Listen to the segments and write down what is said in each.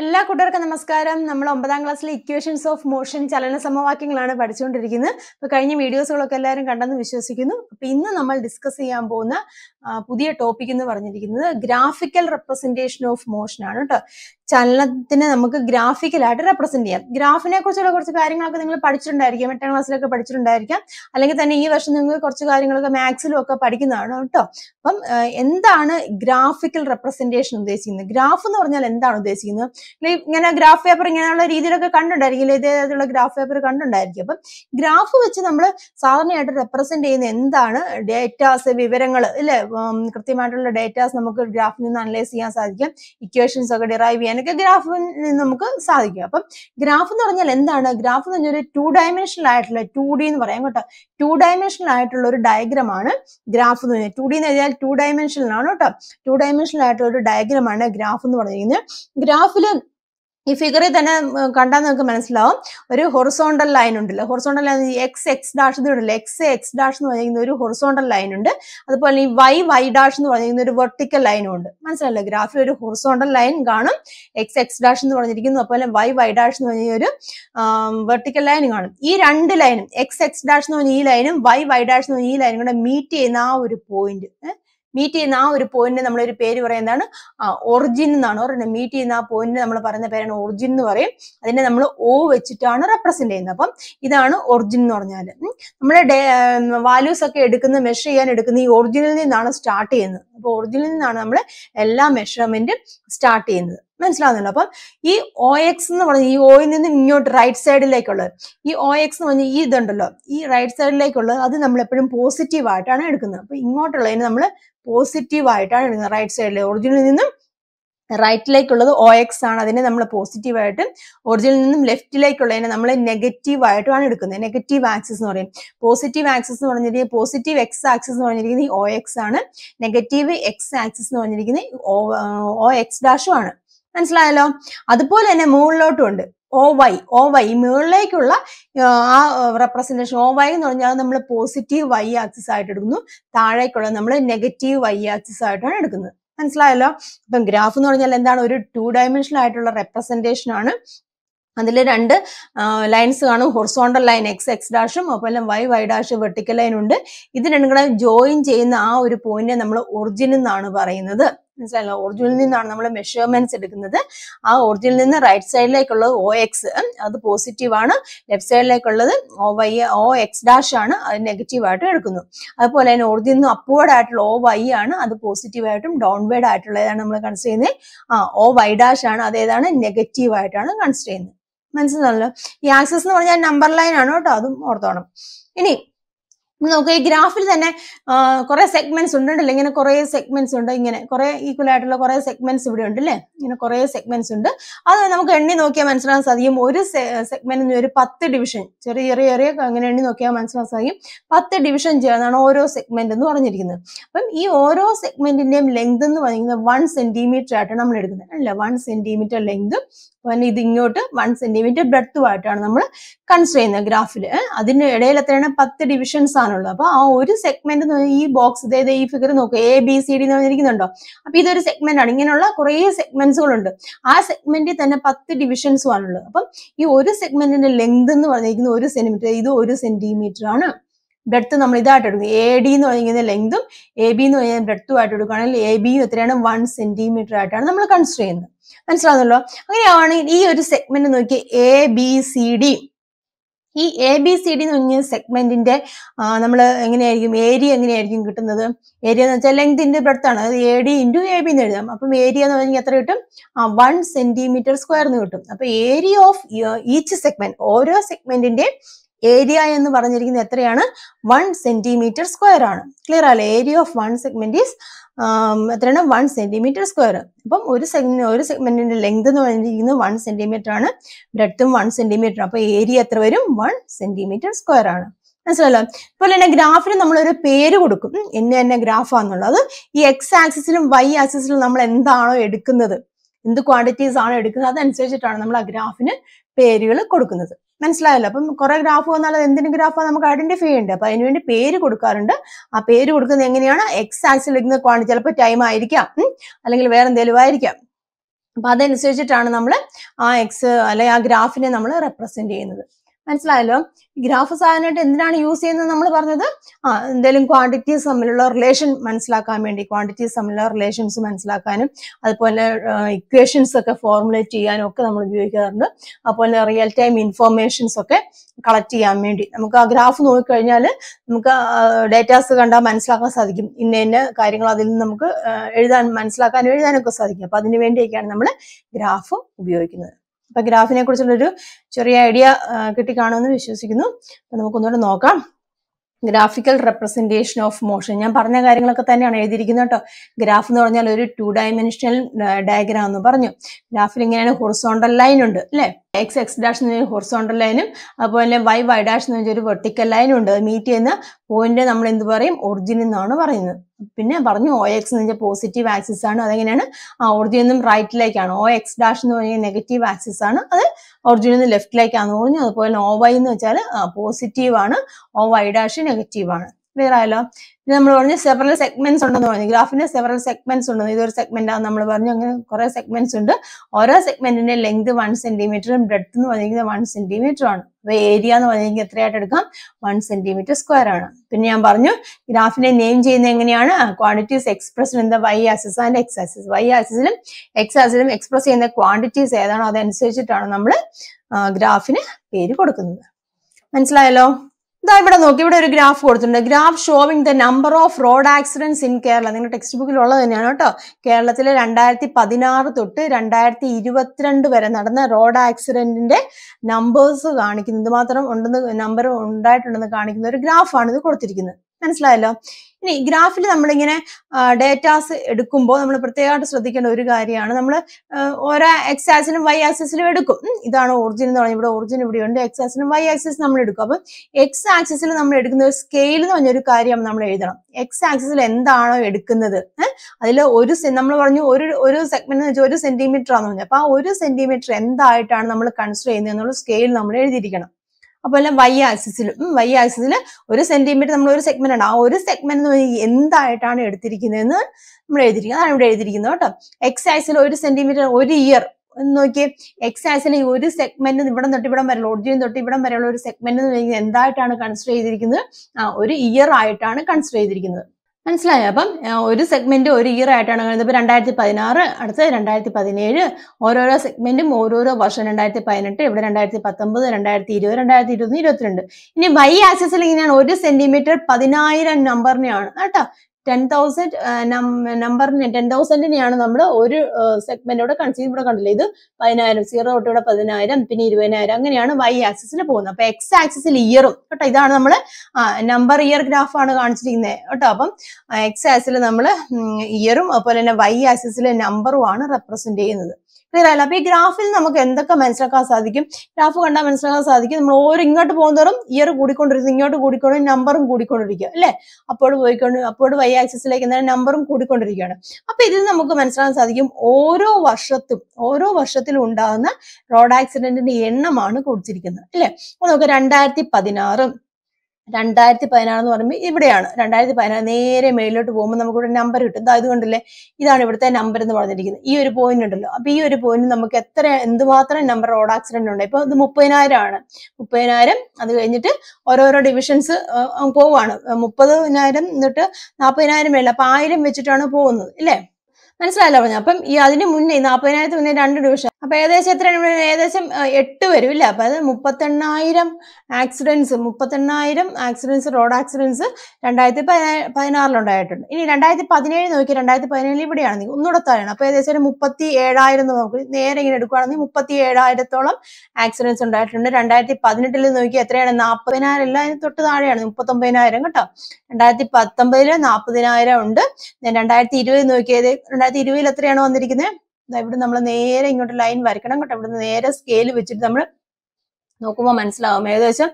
എല്ലാ കൂട്ടുകാർക്കും നമസ്കാരം നമ്മൾ ഒമ്പതാം ക്ലാസ്സിലെ ഇക്വേഷൻസ് ഓഫ് മോഷൻ ചലന സമവാക്യങ്ങളാണ് പഠിച്ചുകൊണ്ടിരിക്കുന്നത് അപ്പോൾ കഴിഞ്ഞ വീഡിയോസുകളൊക്കെ എല്ലാവരും കണ്ടെന്ന് വിശ്വസിക്കുന്നു അപ്പോൾ ഇന്ന് നമ്മൾ ഡിസ്കസ് ചെയ്യാൻ പോകുന്ന പുതിയ ടോപ്പിക് എന്ന് പറഞ്ഞിരിക്കുന്നത് ഗ്രാഫിക്കൽ റെപ്രസെൻറ്റേഷൻ ഓഫ് മോഷൻ ആണ് കേട്ടോ ചലനത്തിന് നമുക്ക് ഗ്രാഫിക്കലായിട്ട് റെപ്രസെന്റ് ചെയ്യാം ഗ്രാഫിനെ കുറിച്ചുള്ള കുറച്ച് കാര്യങ്ങളൊക്കെ നിങ്ങൾ പഠിച്ചിട്ടുണ്ടായിരിക്കും എട്ടാം ക്ലാസ്സിലൊക്കെ പഠിച്ചിട്ടുണ്ടായിരിക്കാം അല്ലെങ്കിൽ തന്നെ ഈ വർഷം നിങ്ങൾ കുറച്ച് കാര്യങ്ങളൊക്കെ മാത്സിലും ഒക്കെ പഠിക്കുന്നതാണ് കേട്ടോ അപ്പം എന്താണ് ഗ്രാഫിക്കൽ റെപ്രസെന്റേഷൻ ഉദ്ദേശിക്കുന്നത് ഗ്രാഫ് എന്ന് പറഞ്ഞാൽ എന്താണ് ഉദ്ദേശിക്കുന്നത് ഇങ്ങനെ ഗ്രാഫ് പേപ്പർ ഇങ്ങനെയുള്ള രീതിയിലൊക്കെ കണ്ടുണ്ടായിരിക്കും ഇതേതരത്തിലുള്ള ഗ്രാഫ് പേപ്പർ കണ്ടുണ്ടായിരിക്കും അപ്പം ഗ്രാഫ് വെച്ച് നമ്മൾ സാധാരണയായിട്ട് റെപ്രസെന്റ് ചെയ്യുന്ന എന്താണ് ഡേറ്റാസ് വിവരങ്ങൾ അല്ലെ കൃത്യമായിട്ടുള്ള ഡേറ്റാസ് നമുക്ക് ഗ്രാഫിൽ നിന്ന് അനലൈസ് ചെയ്യാൻ സാധിക്കും ഇക്വേഷൻസ് ഒക്കെ ഡിറൈവ് ചെയ്യാൻ മനസ്സിലാക്കാനൊക്കെ ഗ്രാഫിൽ നമുക്ക് സാധിക്കും അപ്പം ഗ്രാഫ് എന്ന് പറഞ്ഞാൽ എന്താണ് ഗ്രാഫ് എന്ന് പറഞ്ഞാൽ ടു ഡയമെൻഷനൽ ആയിട്ടുള്ള ടു ഡി എന്ന് പറയാം കേട്ടോ ടു ഡയമെൻഷനൽ ആയിട്ടുള്ള ഒരു ഡയഗ്രാം ആണ് ഗ്രാഫ് എന്ന് പറഞ്ഞാൽ ടു ഡി എന്ന് കഴിഞ്ഞാൽ ടു ഡയമെൻഷണൽ ആണ് കേട്ടോ ടു ഡയമെൻഷനൽ ആയിട്ടുള്ള ഒരു ഡയഗ്രാം ആണ് ഗ്രാഫ് എന്ന് പറഞ്ഞിരിക്കുന്നത് ഗ്രാഫിൽ ഈ ഫിഗറിൽ തന്നെ കണ്ടാൽ നിങ്ങൾക്ക് മനസ്സിലാവും ഒരു ഹൊറിസോണ്ടൽ ലൈൻ ഉണ്ടല്ലോ horizontal line X X dash ഉണ്ടല്ലോ എക്സ് എക്സ് ഡാഷ് എന്ന് പറയുന്ന ഒരു ഹൊറിസോണ്ടൽ ലൈൻ ഉണ്ട് അതുപോലെ ഈ വൈ വൈ ഡാഷ് എന്ന് പറയുന്ന ഒരു വെർട്ടിക്കൽ ലൈനും ഉണ്ട് മനസ്സിലല്ലോ ഗ്രാഫിൽ ഒരു ഹൊറിസോണ്ടൽ ലൈൻ കാണും എക്സ് എക്സ് ഡാഷ് എന്ന് പറഞ്ഞിരിക്കുന്നു അതുപോലെ വൈ വൈ ഡാഷ് എന്ന് പറഞ്ഞ ഒരു വെർട്ടിക്കൽ ലൈൻ കാണും ഈ രണ്ട് ലൈനും എക്സ് എക്സ് ഡാഷ് എന്ന് പറഞ്ഞ ഈ ലൈനും വൈ വൈ ഡാഷ് എന്ന് പറഞ്ഞ ഈ ലൈനും കൂടെ മീറ്റ് ചെയ്യുന്ന ആ ഒരു പോയിന്റ് ഏഹ് മീറ്റ് ചെയ്യുന്ന ആ ഒരു പോയിന്റ് നമ്മളൊരു പേര് പറയുന്നതാണ് ഒറിജിൻ എന്നാണ് പറയുന്നത് മീറ്റ് ചെയ്യുന്ന ആ പോയിന്റ് നമ്മൾ പറയുന്ന പേരാണ് ഒറിജിൻ എന്ന് പറയും അതിനെ നമ്മൾ ഓ വെച്ചിട്ടാണ് റെപ്രസെന്റ് ചെയ്യുന്നത് അപ്പം ഇതാണ് ഒറിജിൻ എന്ന് പറഞ്ഞാൽ നമ്മുടെ വാല്യൂസ് ഒക്കെ എടുക്കുന്ന മെഷർ ചെയ്യാൻ എടുക്കുന്ന ഈ ഒറിജിനിൽ നിന്നാണ് സ്റ്റാർട്ട് ചെയ്യുന്നത് അപ്പോൾ ഒറിജിനിൽ നിന്നാണ് നമ്മൾ എല്ലാ മെഷർമെന്റും സ്റ്റാർട്ട് ചെയ്യുന്നത് മനസ്സിലാവുന്നുണ്ട് അപ്പം ഈ ഒ എക്സ് എന്ന് പറഞ്ഞ ഈ ഓയിൽ നിന്ന് ഇങ്ങോട്ട് റൈറ്റ് സൈഡിലേക്കുള്ളത് ഈ ഒ എക്സ് എന്ന് പറഞ്ഞ ഈ ഇതുണ്ടല്ലോ ഈ റൈറ്റ് സൈഡിലേക്കുള്ളത് അത് നമ്മൾ എപ്പോഴും പോസിറ്റീവ് ആയിട്ടാണ് എടുക്കുന്നത് അപ്പൊ ഇങ്ങോട്ടുള്ളതിന് നമ്മൾ പോസിറ്റീവ് ആയിട്ടാണ് എടുക്കുന്നത് റൈറ്റ് സൈഡിലെ ഒറിജിനിൽ നിന്നും റൈറ്റിലേക്കുള്ളത് ഒ എക്സ് ആണ് അതിനെ നമ്മൾ പോസിറ്റീവായിട്ട് ഒറിജിനിൽ നിന്നും ലെഫ്റ്റിലേക്കുള്ളതിനെ നമ്മൾ നെഗറ്റീവായിട്ടുമാണ് എടുക്കുന്നത് നെഗറ്റീവ് ആക്സിസ് എന്ന് പറയും പോസിറ്റീവ് ആക്സിസ് എന്ന് പറഞ്ഞിരിക്കുന്നത് പോസിറ്റീവ് എക്സ് ആക്സിസ് എന്ന് പറഞ്ഞിരിക്കുന്നത് ഈ ഒ എക്സ് ആണ് നെഗറ്റീവ് എക്സ് ആക്സിസ് എന്ന് പറഞ്ഞിരിക്കുന്നത് ഒ എക്സ് ഡാഷും ആണ് മനസ്സിലായല്ലോ അതുപോലെ തന്നെ മുകളിലോട്ടും ഉണ്ട് ഓ വൈ ഓ വൈ മുകളിലേക്കുള്ള ആ റെപ്രസെന്റേഷൻ ഓ വൈ എന്ന് പറഞ്ഞാൽ നമ്മൾ പോസിറ്റീവ് വൈ ആക്സിസ് ആയിട്ട് എടുക്കുന്നു താഴേക്കുള്ള നമ്മൾ നെഗറ്റീവ് വൈ ആക്സിസ് ആയിട്ടാണ് എടുക്കുന്നത് മനസ്സിലായല്ലോ ഇപ്പം ഗ്രാഫ് എന്ന് പറഞ്ഞാൽ എന്താണ് ഒരു ടു ഡയമെൻഷണൽ ആയിട്ടുള്ള റെപ്രസെന്റേഷൻ ആണ് അതിൽ രണ്ട് ലൈൻസ് കാണും ഹൊറിസോണ്ടൽ ലൈൻ എക്സ് എക്സ് ഡാഷും അതുപോലെ Y Y dash vertical line ഉണ്ട് ഇത് രണ്ടും കൂടെ ജോയിൻ ചെയ്യുന്ന ആ ഒരു പോയിന്റിനെ നമ്മൾ ഒറിജിൻ എന്നാണ് പറയുന്നത് മനസ്സിലായല്ലോ ഒറിജിനിൽ നിന്നാണ് നമ്മൾ മെഷർമെന്റ്സ് എടുക്കുന്നത് ആ ഒറിജിനിൽ നിന്ന് റൈറ്റ് സൈഡിലേക്കുള്ളത് ഒ എക്സ് അത് പോസിറ്റീവ് ആണ് ലെഫ്റ്റ് സൈഡിലേക്കുള്ളത് O Y O X dash ആണ് അത് നെഗറ്റീവ് ആയിട്ടും എടുക്കുന്നു അതുപോലെ തന്നെ ഒറിജിനിൽ നിന്ന് അപ്പുവേർഡ് ആയിട്ടുള്ള ഒ വൈ ആണ് അത് പോസിറ്റീവ് ആയിട്ടും ഡൗൺവേർഡ് ആയിട്ടുള്ളതാണ് നമ്മൾ കൺസിഡർ ചെയ്യുന്നത് ആ ഒ വൈ ഡാഷ് ആണ് അതേതാണ് നെഗറ്റീവ് ആയിട്ടാണ് കൺസിഡർ ചെയ്യുന്നത് മനസ്സിലാണല്ലോ ഈ ആക്സസ് എന്ന് പറഞ്ഞാൽ നമ്പർ ലൈൻ ആണ് കേട്ടോ അതും ഓർത്തോണം ഇനി നമുക്ക് ഈ ഗ്രാഫിൽ തന്നെ കുറെ സെഗ്മെന്റ്സ് ഉണ്ടല്ലോ ഇങ്ങനെ കുറെ സെഗ്മെന്റ്സ് ഉണ്ട് ഇങ്ങനെ കുറെ ഈക്വൽ ആയിട്ടുള്ള കുറെ സെഗ്മെന്റ്സ് ഇവിടെ ഉണ്ട് അല്ലെ ഇങ്ങനെ കുറെ സെഗ്മെന്റ്സ് ഉണ്ട് അത് നമുക്ക് എണ്ണി നോക്കിയാൽ മനസ്സിലാക്കാൻ സാധിക്കും ഒരു സെഗ്മെന്റിന് ഒരു പത്ത് ഡിവിഷൻ ചെറിയ ചെറിയ ചെറിയ അങ്ങനെ എണ്ണി നോക്കിയാൽ മനസ്സിലാക്കാൻ സാധിക്കും പത്ത് ഡിവിഷൻ ചെയ്യുന്നതാണ് ഓരോ സെഗ്മെന്റ് എന്ന് പറഞ്ഞിരിക്കുന്നത് അപ്പം ഈ ഓരോ സെഗ്മെന്റിന്റെയും ലെങ്ത് എന്ന് പറയുന്നത് വൺ സെന്റിമീറ്റർ ആയിട്ടാണ് നമ്മൾ എടുക്കുന്നത് അല്ല വൺ സെന്റിമീറ്റർ ലെങ്ത് പിന്നെ ഇത് ഇങ്ങോട്ട് വൺ സെന്റിമീറ്റർ ബ്രെഡ്ത്തുമായിട്ടാണ് നമ്മൾ കൺസിഡർ ചെയ്യുന്നത് ഗ്രാഫിൽ അതിന് ഇടയിൽ എത്രയാണ് പത്ത് ഡിവിഷൻസ് ആണുള്ളത് അപ്പോൾ ആ ഒരു സെഗ്മെന്റ് ഈ ബോക്സ് ഇതേത് ഈ ഫിഗർ നോക്കുക എ ബി സി ഡി എന്ന് പറഞ്ഞിരിക്കുന്നുണ്ടോ അപ്പോൾ ഇതൊരു സെഗ്മെന്റ് ആണ് ഇങ്ങനെയുള്ള കുറേ സെഗ്മെന്റ്സുകളുണ്ട് ആ സെഗ്മെന്റിൽ തന്നെ പത്ത് ഡിവിഷൻസും ആണുള്ളത് അപ്പം ഈ ഒരു സെഗ്മെന്റിന്റെ ലെങ്ത് എന്ന് പറഞ്ഞിരിക്കുന്നത് ഒരു സെന്റിമീറ്റർ ഇത് ഒരു സെന്റിമീറ്റർ ആണ് ബ്രെഡ്ത്ത് നമ്മൾ ഇതായിട്ട് എടുക്കും എ ഡി എന്ന് പറയുന്ന ലെങ്തും എ ബി എന്ന് പറയുന്ന ബ്രെഡ്ത്തും ആയിട്ട് എടുക്കുകയാണെങ്കിൽ എ ബി എത്രയാണ് വൺ സെന്റിമീറ്റർ ആയിട്ടാണ് നമ്മൾ കൺസിഡർ ചെയ്യുന്നത് മനസ്സിലാവുന്നല്ലോ അങ്ങനെയാണെങ്കിൽ ഈ ഒരു സെഗ്മെന്റ് നോക്കി എ ബി സി ഡി ഈ എ ബി സി ഡി എന്ന് പറഞ്ഞ സെഗ്മെന്റിന്റെ നമ്മൾ എങ്ങനെയായിരിക്കും ഏരിയ എങ്ങനെയായിരിക്കും കിട്ടുന്നത് ഏരിയ എന്ന് വെച്ചാൽ ലെങ്തിന്റെ ബ്രെഡ്ത്താണ് അത് A D into A B എന്ന് എഴുതാം അപ്പം ഏരിയ എന്ന് പറഞ്ഞാൽ എത്ര കിട്ടും ആ വൺ സെന്റിമീറ്റർ സ്ക്വയർ എന്ന് കിട്ടും അപ്പൊ ഏരിയ ഓഫ് ഈച്ച് സെഗ്മെന്റ് ഓരോ സെഗ്മെന്റിന്റെ ഏരിയ എന്ന് പറഞ്ഞിരിക്കുന്നത് എത്രയാണ് വൺ സെന്റിമീറ്റർ സ്ക്വയർ ആണ് ക്ലിയർ അല്ലേ area of one segment is എത്രയാണ് വൺ സെന്റിമീറ്റർ സ്ക്വയർ അപ്പം ഒരു സെഗ്മെന്റ് ഒരു സെഗ്മെന്റിന്റെ ലെങ്ത് എന്ന് പറഞ്ഞിരിക്കുന്നത് വൺ സെന്റിമീറ്റർ ആണ് ബ്രെഡ്ത്തും വൺ സെന്റിമീറ്റർ അപ്പൊ ഏരിയ എത്ര വരും വൺ സെന്റിമീറ്റർ സ്ക്വയർ ആണ് മനസ്സിലല്ലോ അതുപോലെ തന്നെ ഗ്രാഫിന് നമ്മളൊരു പേര് കൊടുക്കും എന്നെ എന്നെ ഗ്രാഫാന്നുള്ളത് ഈ എക്സ് ആക്സിസിലും വൈ ആക്സിസിലും നമ്മൾ എന്താണോ എടുക്കുന്നത് എന്ത് ക്വാണ്ടിറ്റീസ് ആണോ എടുക്കുന്നത് അതനുസരിച്ചിട്ടാണ് നമ്മൾ ആ ഗ്രാഫിന് പേരുകൾ കൊടുക്കുന്നത് മനസ്സിലായല്ലോ അപ്പം കുറെ ഗ്രാഫ് വന്നാൽ അത് എന്തിന് ഗ്രാഫാണ് നമുക്ക് ഐഡന്റിഫൈ ചെയ്യേണ്ടത് അപ്പൊ അതിനുവേണ്ടി പേര് കൊടുക്കാറുണ്ട് ആ പേര് കൊടുക്കുന്നത് എങ്ങനെയാണ് എക്സ് ആക്സിൽ ഇരുന്ന് ക്വാണ്ടിറ്റി ചിലപ്പോൾ ടൈം ആയിരിക്കാം അല്ലെങ്കിൽ വേറെ എന്തെങ്കിലും ആയിരിക്കാം അപ്പൊ അതനുസരിച്ചിട്ടാണ് നമ്മൾ ആ എക്സ് അല്ലെ ആ ഗ്രാഫിനെ നമ്മൾ റെപ്രസെന്റ് ചെയ്യുന്നത് മനസ്സിലായല്ലോ ഗ്രാഫ് സാധനമായിട്ട് എന്തിനാണ് യൂസ് ചെയ്യുന്നത് നമ്മൾ പറഞ്ഞത് ആ എന്തെങ്കിലും ക്വാണ്ടിറ്റീസ് തമ്മിലുള്ള റിലേഷൻ മനസ്സിലാക്കാൻ വേണ്ടി ക്വാണ്ടിറ്റീസ് തമ്മിലുള്ള റിലേഷൻസ് മനസ്സിലാക്കാനും അതുപോലെ ഇക്വേഷൻസ് ഒക്കെ ഫോർമുലേറ്റ് ചെയ്യാനും ഒക്കെ നമ്മൾ ഉപയോഗിക്കാറുണ്ട് അതുപോലെ റിയൽ ടൈം ഇൻഫോർമേഷൻസ് ഒക്കെ കളക്ട് ചെയ്യാൻ വേണ്ടി നമുക്ക് ആ ഗ്രാഫ് നോക്കിക്കഴിഞ്ഞാൽ നമുക്ക് ഡേറ്റാസ് കണ്ടാൽ മനസ്സിലാക്കാൻ സാധിക്കും ഇന്ന ഇന്ന കാര്യങ്ങൾ അതിൽ നിന്ന് നമുക്ക് എഴുതാൻ മനസ്സിലാക്കാൻ എഴുതാനൊക്കെ സാധിക്കും അപ്പം അതിനു വേണ്ടിയൊക്കെയാണ് നമ്മൾ ഗ്രാഫ് ഉപയോഗിക്കുന്നത് അപ്പൊ ഗ്രാഫിനെ കുറിച്ചുള്ളൊരു ചെറിയ ഐഡിയ കിട്ടി കാണുമെന്ന് വിശ്വസിക്കുന്നു നമുക്കൊന്നുകൂടെ നോക്കാം ഗ്രാഫിക്കൽ റെപ്രസെൻറ്റേഷൻ ഓഫ് മോഷൻ ഞാൻ പറഞ്ഞ കാര്യങ്ങളൊക്കെ തന്നെയാണ് എഴുതിയിരിക്കുന്നത് കേട്ടോ ഗ്രാഫ് എന്ന് പറഞ്ഞാൽ ഒരു ടു ഡയമെൻഷണൽ ഡയഗ്രാം എന്ന് പറഞ്ഞു ഗ്രാഫിൽ ഇങ്ങനെയാണ് ഹൊറിസോണ്ടൽ ലൈൻ ഉണ്ട് അല്ലേ എക്സ് എക്സ് ഡാഷ് എന്ന് പറഞ്ഞാൽ ഹൊറിസോണ്ടൽ ലൈനും അതുപോലെ വൈ വൈ ഡാഷ് എന്ന് വെച്ചാൽ ഒരു വെർട്ടിക്കൽ ലൈനും ഉണ്ട് മീറ്റ് ചെയ്യുന്ന പോയിന്റ് നമ്മൾ എന്ത് പറയും ഒറിജിൻ എന്നാണ് പറയുന്നത് പിന്നെ പറഞ്ഞു ഒ എക്സ് എന്ന് വെച്ചാൽ പോസിറ്റീവ് ആക്സിസ് ആണ് അതെങ്ങനെയാണ് ആ ഒറിജിൻ നിന്നും റൈറ്റിലേക്കാണ് ഒ എക്സ് ഡാഷ് എന്ന് പറഞ്ഞാൽ നെഗറ്റീവ് ആക്സിസ് ആണ് അത് ഒറിജിൻ നിന്ന് ലെഫ്റ്റിലേക്കാണെന്ന് പറഞ്ഞു അതുപോലെ ഒ വൈ എന്ന് വെച്ചാൽ പോസിറ്റീവ് ആണ് ഒ വൈ ഡാഷ് നെഗറ്റീവ് ആണ് ക്ലിയർ ആയല്ലോ പിന്നെ നമ്മൾ പറഞ്ഞു സെവറൽ സെഗ്മെന്റ്സ് ഉണ്ടെന്ന് പറഞ്ഞു ഗ്രാഫിന് സെവറൽ സെഗ്മെന്റ്സ് ഉണ്ടെന്ന് ഇതൊരു സെഗ്മെന്റ് ആണ് നമ്മൾ പറഞ്ഞു അങ്ങനെ കുറെ സെഗ്മെന്റ്സ് ഉണ്ട് ഓരോ സെഗ്മെന്റിന്റെ ലെങ്ത് വൺ സെന്റിമീറ്ററും ബ്രെഡ്ത്ത് എന്ന് പറഞ്ഞിരിക്കുന്നത് വൺ സെന്റിമീറ്റർ ആണ് അപ്പൊ ഏരിയ എന്ന് പറഞ്ഞിരിക്കുന്നത് എത്രയായിട്ട് എടുക്കാം വൺ സെന്റിമീറ്റർ സ്ക്വയർ ആണ് പിന്നെ ഞാൻ പറഞ്ഞു ഗ്രാഫിനെ നെയിം ചെയ്യുന്നത് എങ്ങനെയാണ് quantities express in the Y axis and X axis Y ആക്സിസിലും എക്സ് ആക്സിസിലും എക്സ്പ്രസ് ചെയ്യുന്ന ക്വാണ്ടിറ്റീസ് ഏതാണോ അതനുസരിച്ചിട്ടാണ് നമ്മൾ ഗ്രാഫിന് പേര് കൊടുക്കുന്നത് മനസ്സിലായല്ലോ ഇതാ ഇവിടെ നോക്കി ഇവിടെ ഒരു ഗ്രാഫ് കൊടുത്തിട്ടുണ്ട് graph showing the number of road accidents in Kerala നിങ്ങളുടെ ടെക്സ്റ്റ് ബുക്കിൽ ഉള്ളത് തന്നെയാണ് കേട്ടോ കേരളത്തിലെ രണ്ടായിരത്തി പതിനാറ് തൊട്ട് രണ്ടായിരത്തി ഇരുപത്തിരണ്ട് വരെ നടന്ന റോഡ് ആക്സിഡന്റിന്റെ നമ്പേഴ്സ് കാണിക്കുന്നത് മാത്രം ഉണ്ടെന്ന് നമ്പർ ഉണ്ടായിട്ടുണ്ടെന്ന് കാണിക്കുന്ന ഒരു ഗ്രാഫാണ് ഇത് കൊടുത്തിരിക്കുന്നത് മനസ്സിലായല്ലോ ഇനി ഗ്രാഫിൽ നമ്മളിങ്ങനെ ഡേറ്റാസ് എടുക്കുമ്പോൾ നമ്മൾ പ്രത്യേകമായിട്ട് ശ്രദ്ധിക്കേണ്ട ഒരു കാര്യമാണ് നമ്മൾ ഓരോ എക്സ് ആക്സിലും വൈ ആക്സിസിലും എടുക്കും ഇതാണ് ഒറിജിൻ എന്ന് പറയുന്നത് ഇവിടെ ഒറിജിൻ ഇവിടെയുണ്ട് എക്സ് ആക്സിലും വൈ ആക്സിസ് നമ്മൾ എടുക്കും അപ്പം എക്സ് ആക്സിസിൽ നമ്മൾ എടുക്കുന്ന ഒരു സ്കെയിൽ എന്ന് പറഞ്ഞൊരു കാര്യം നമ്മൾ എഴുതണം എക്സ് ആക്സിസിൽ എന്താണോ എടുക്കുന്നത് അതിൽ ഒരു നമ്മൾ പറഞ്ഞു ഒരു ഒരു സെഗ്മെന്റ് എന്ന് വെച്ചാൽ ഒരു സെന്റിമീറ്റർ ആണെന്ന് പറഞ്ഞു അപ്പൊ ആ ഒരു സെന്റിമീറ്റർ എന്തായിട്ടാണ് നമ്മൾ കൺസിഡർ ചെയ്യുന്നത് എന്നുള്ള സ്കെയിൽ നമ്മൾ എഴുതിയിരിക്കണം അപ്പോൾ വൈ ആക്സിസിലും വൈ ആക്സിസിൽ ഒരു സെന്റിമീറ്റർ നമ്മൾ ഒരു സെഗ്മെന്റ് ആണ് ആ ഒരു സെഗ്മെന്റ് എന്ന് പറഞ്ഞാൽ എന്തായിട്ടാണ് എടുത്തിരിക്കുന്നതെന്ന് നമ്മൾ എഴുതിയിരിക്കുന്നത് അതാണ് ഇവിടെ എഴുതിയിരിക്കുന്നത് കേട്ടോ എക്സ് ആക്സിൽ ഒരു സെന്റിമീറ്റർ ഒരു ഇയർ എന്ന് നോക്കിയാൽ എക്സ് ആക്സിൽ ഒരു സെഗ്മെന്റ് ഇവിടെ തൊട്ട് ഇവിടം വരെ ഒടിയും തൊട്ട് ഇവിടം വരെയുള്ള ഒരു സെഗ്മെന്റ് എന്ന് എന്തായിട്ടാണ് കൺസിഡർ ചെയ്തിരിക്കുന്നത് ആ ഒരു ഇയർ ആയിട്ടാണ് കൺസിഡർ ചെയ്തിരിക്കുന്നത് മനസ്സിലായോ അപ്പം ഒരു സെഗ്മെന്റ് ഒരു ഇയർ ആയിട്ടാണ് വരുന്നത് ഇപ്പോൾ രണ്ടായിരത്തി പതിനാറ് അടുത്ത് രണ്ടായിരത്തി പതിനേഴ് ഓരോരോ സെഗ്മെന്റും ഓരോരോ വർഷം രണ്ടായിരത്തി പതിനെട്ട് ഇവിടെ രണ്ടായിരത്തി പത്തൊമ്പത് രണ്ടായിരത്തി ഇരുപത് രണ്ടായിരത്തി ഇരുപത്തൊന്ന് ഇരുപത്തിരണ്ട് ഇനി വൈ ആക്സിസിൽ ഇങ്ങനെയാണ് ഒരു സെന്റിമീറ്റർ പതിനായിരം നമ്പറിനെയാണ് കേട്ടോ ടെൻ തൗസൻഡ് നമ്പറിന് ടെൻ തൗസൻഡിനെയാണ് നമ്മൾ ഒരു സെഗ്മെന്റോടെ കൺസ്യൂം ഇവിടെ കണ്ടില്ല ഇത് പതിനായിരം സീറോ തൊട്ട് ഇവിടെ പതിനായിരം പിന്നെ ഇരുപതിനായിരം അങ്ങനെയാണ് വൈ ആക്സിസിൽ പോകുന്നത് അപ്പൊ എക്സ് ആക്സിസിൽ ഇയറും കേട്ടോ ഇതാണ് നമ്മൾ നമ്പർ ഇയർ ഗ്രാഫാണ് കാണിച്ചിരിക്കുന്നത് കേട്ടോ അപ്പം എക്സ് ആക്സിൽ നമ്മൾ ഇയറും അതുപോലെ തന്നെ വൈ ആക്സിസിൽ നമ്പറും ആണ് റെപ്രസെന്റ് ചെയ്യുന്നത് ക്ലിയർ അപ്പൊ ഈ ഗ്രാഫിൽ നമുക്ക് എന്തൊക്കെ മനസ്സിലാക്കാൻ സാധിക്കും ഗ്രാഫ് കണ്ടാൽ മനസ്സിലാക്കാൻ സാധിക്കും നമ്മൾ ഓരോ ഇങ്ങോട്ട് പോകുന്നതും ഇയർ കൂടിക്കൊണ്ടിരിക്കും ഇങ്ങോട്ട് കൂടിക്കൊണ്ടും നമ്പറും കൂടിക്കൊണ്ടിരിക്കുക അല്ലെ അപ്പോൾ പോയിക്കൊണ്ട് അപ്പോൾ വൈ ആക്സിസിലേക്ക് എന്താണ് നമ്പറും കൂടിക്കൊണ്ടിരിക്കുകയാണ് അപ്പൊ ഇതിൽ നമുക്ക് മനസ്സിലാക്കാൻ സാധിക്കും ഓരോ വർഷത്തും ഓരോ വർഷത്തിലും ഉണ്ടാകുന്ന റോഡ് ആക്സിഡന്റിന്റെ എണ്ണമാണ് കൊടുത്തിരിക്കുന്നത് അല്ലെ നമുക്ക് രണ്ടായിരത്തി പതിനാറും രണ്ടായിരത്തി പതിനാറ് എന്ന് പറയുമ്പോൾ ഇവിടെയാണ് രണ്ടായിരത്തി പതിനാറ് നേരെ മേളിലോട്ട് പോകുമ്പോൾ നമുക്ക് ഇവിടെ നമ്പർ കിട്ടും ഇതായത് കൊണ്ടല്ലേ ഇതാണ് ഇവിടുത്തെ നമ്പർ എന്ന് പറഞ്ഞിരിക്കുന്നത് ഈ ഒരു പോയിന്റ് ഉണ്ടല്ലോ അപ്പൊ ഈ ഒരു പോയിന്റ് നമുക്ക് എത്ര എന്തുമാത്രം നമ്പർ റോഡ് ആക്സിഡന്റ് ഉണ്ട് ഇപ്പൊ ഇത് മുപ്പതിനായിരം ആണ് മുപ്പതിനായിരം അത് കഴിഞ്ഞിട്ട് ഓരോരോ ഡിവിഷൻസ് പോവാണ് മുപ്പതിനായിരം എന്നിട്ട് നാൽപ്പതിനായിരം മേളിൽ അപ്പൊ ആയിരം വെച്ചിട്ടാണ് പോകുന്നത് ഇല്ലേ മനസ്സിലായല്ലോ പറഞ്ഞു അപ്പം ഈ അതിന് മുന്നേ നാൽപ്പതിനായിരത്തിന് മുന്നേ രണ്ട് ഡിവിഷൻ അപ്പൊ ഏകദേശം എത്ര ഏകദേശം എട്ട് വരും ഇല്ല അപ്പൊ അത് മുപ്പത്തെണ്ണായിരം ആക്സിഡൻസ് മുപ്പത്തെണ്ണായിരം ആക്സിഡൻസ് റോഡ് ആക്സിഡൻസ് രണ്ടായിരത്തി പതിനാറിലുണ്ടായിട്ടുണ്ട് ഇനി രണ്ടായിരത്തി പതിനേഴ് നോക്കി രണ്ടായിരത്തി പതിനേഴിൽ ഇവിടെയാണ് ഒന്നുകൂടെ താഴെയാണ് അപ്പൊ ഏകദേശം ഒരു മുപ്പത്തി ഏഴായിരം എന്ന് നമുക്ക് നേരെ ഇങ്ങനെ എടുക്കുകയാണെങ്കിൽ മുപ്പത്തി ഏഴായിരത്തോളം ആക്സിഡൻസ് ഉണ്ടായിട്ടുണ്ട് രണ്ടായിരത്തി പതിനെട്ടിൽ നോക്കി എത്രയാണ് നാൽപ്പതിനായിരം അല്ല അതിന് തൊട്ട് താഴെയാണ് മുപ്പത്തൊമ്പതിനായിരം കേട്ടോ രണ്ടായിരത്തി പത്തൊമ്പതിൽ നാൽപ്പതിനായിരം ഉണ്ട് രണ്ടായിരത്തി ഇരുപത് നോക്കിയത് രണ്ടായിരത്തി ഇരുപതിൽ എത്രയാണ് വന്നിരിക്കുന്നത് ഇവിടെ നമ്മൾ നേരെ ഇങ്ങോട്ട് ലൈൻ വരയ്ക്കണം കേട്ടോ ഇവിടുന്ന് നേരെ സ്കെയില് വെച്ചിട്ട് നമ്മൾ നോക്കുമ്പോൾ മനസ്സിലാവും ഏകദേശം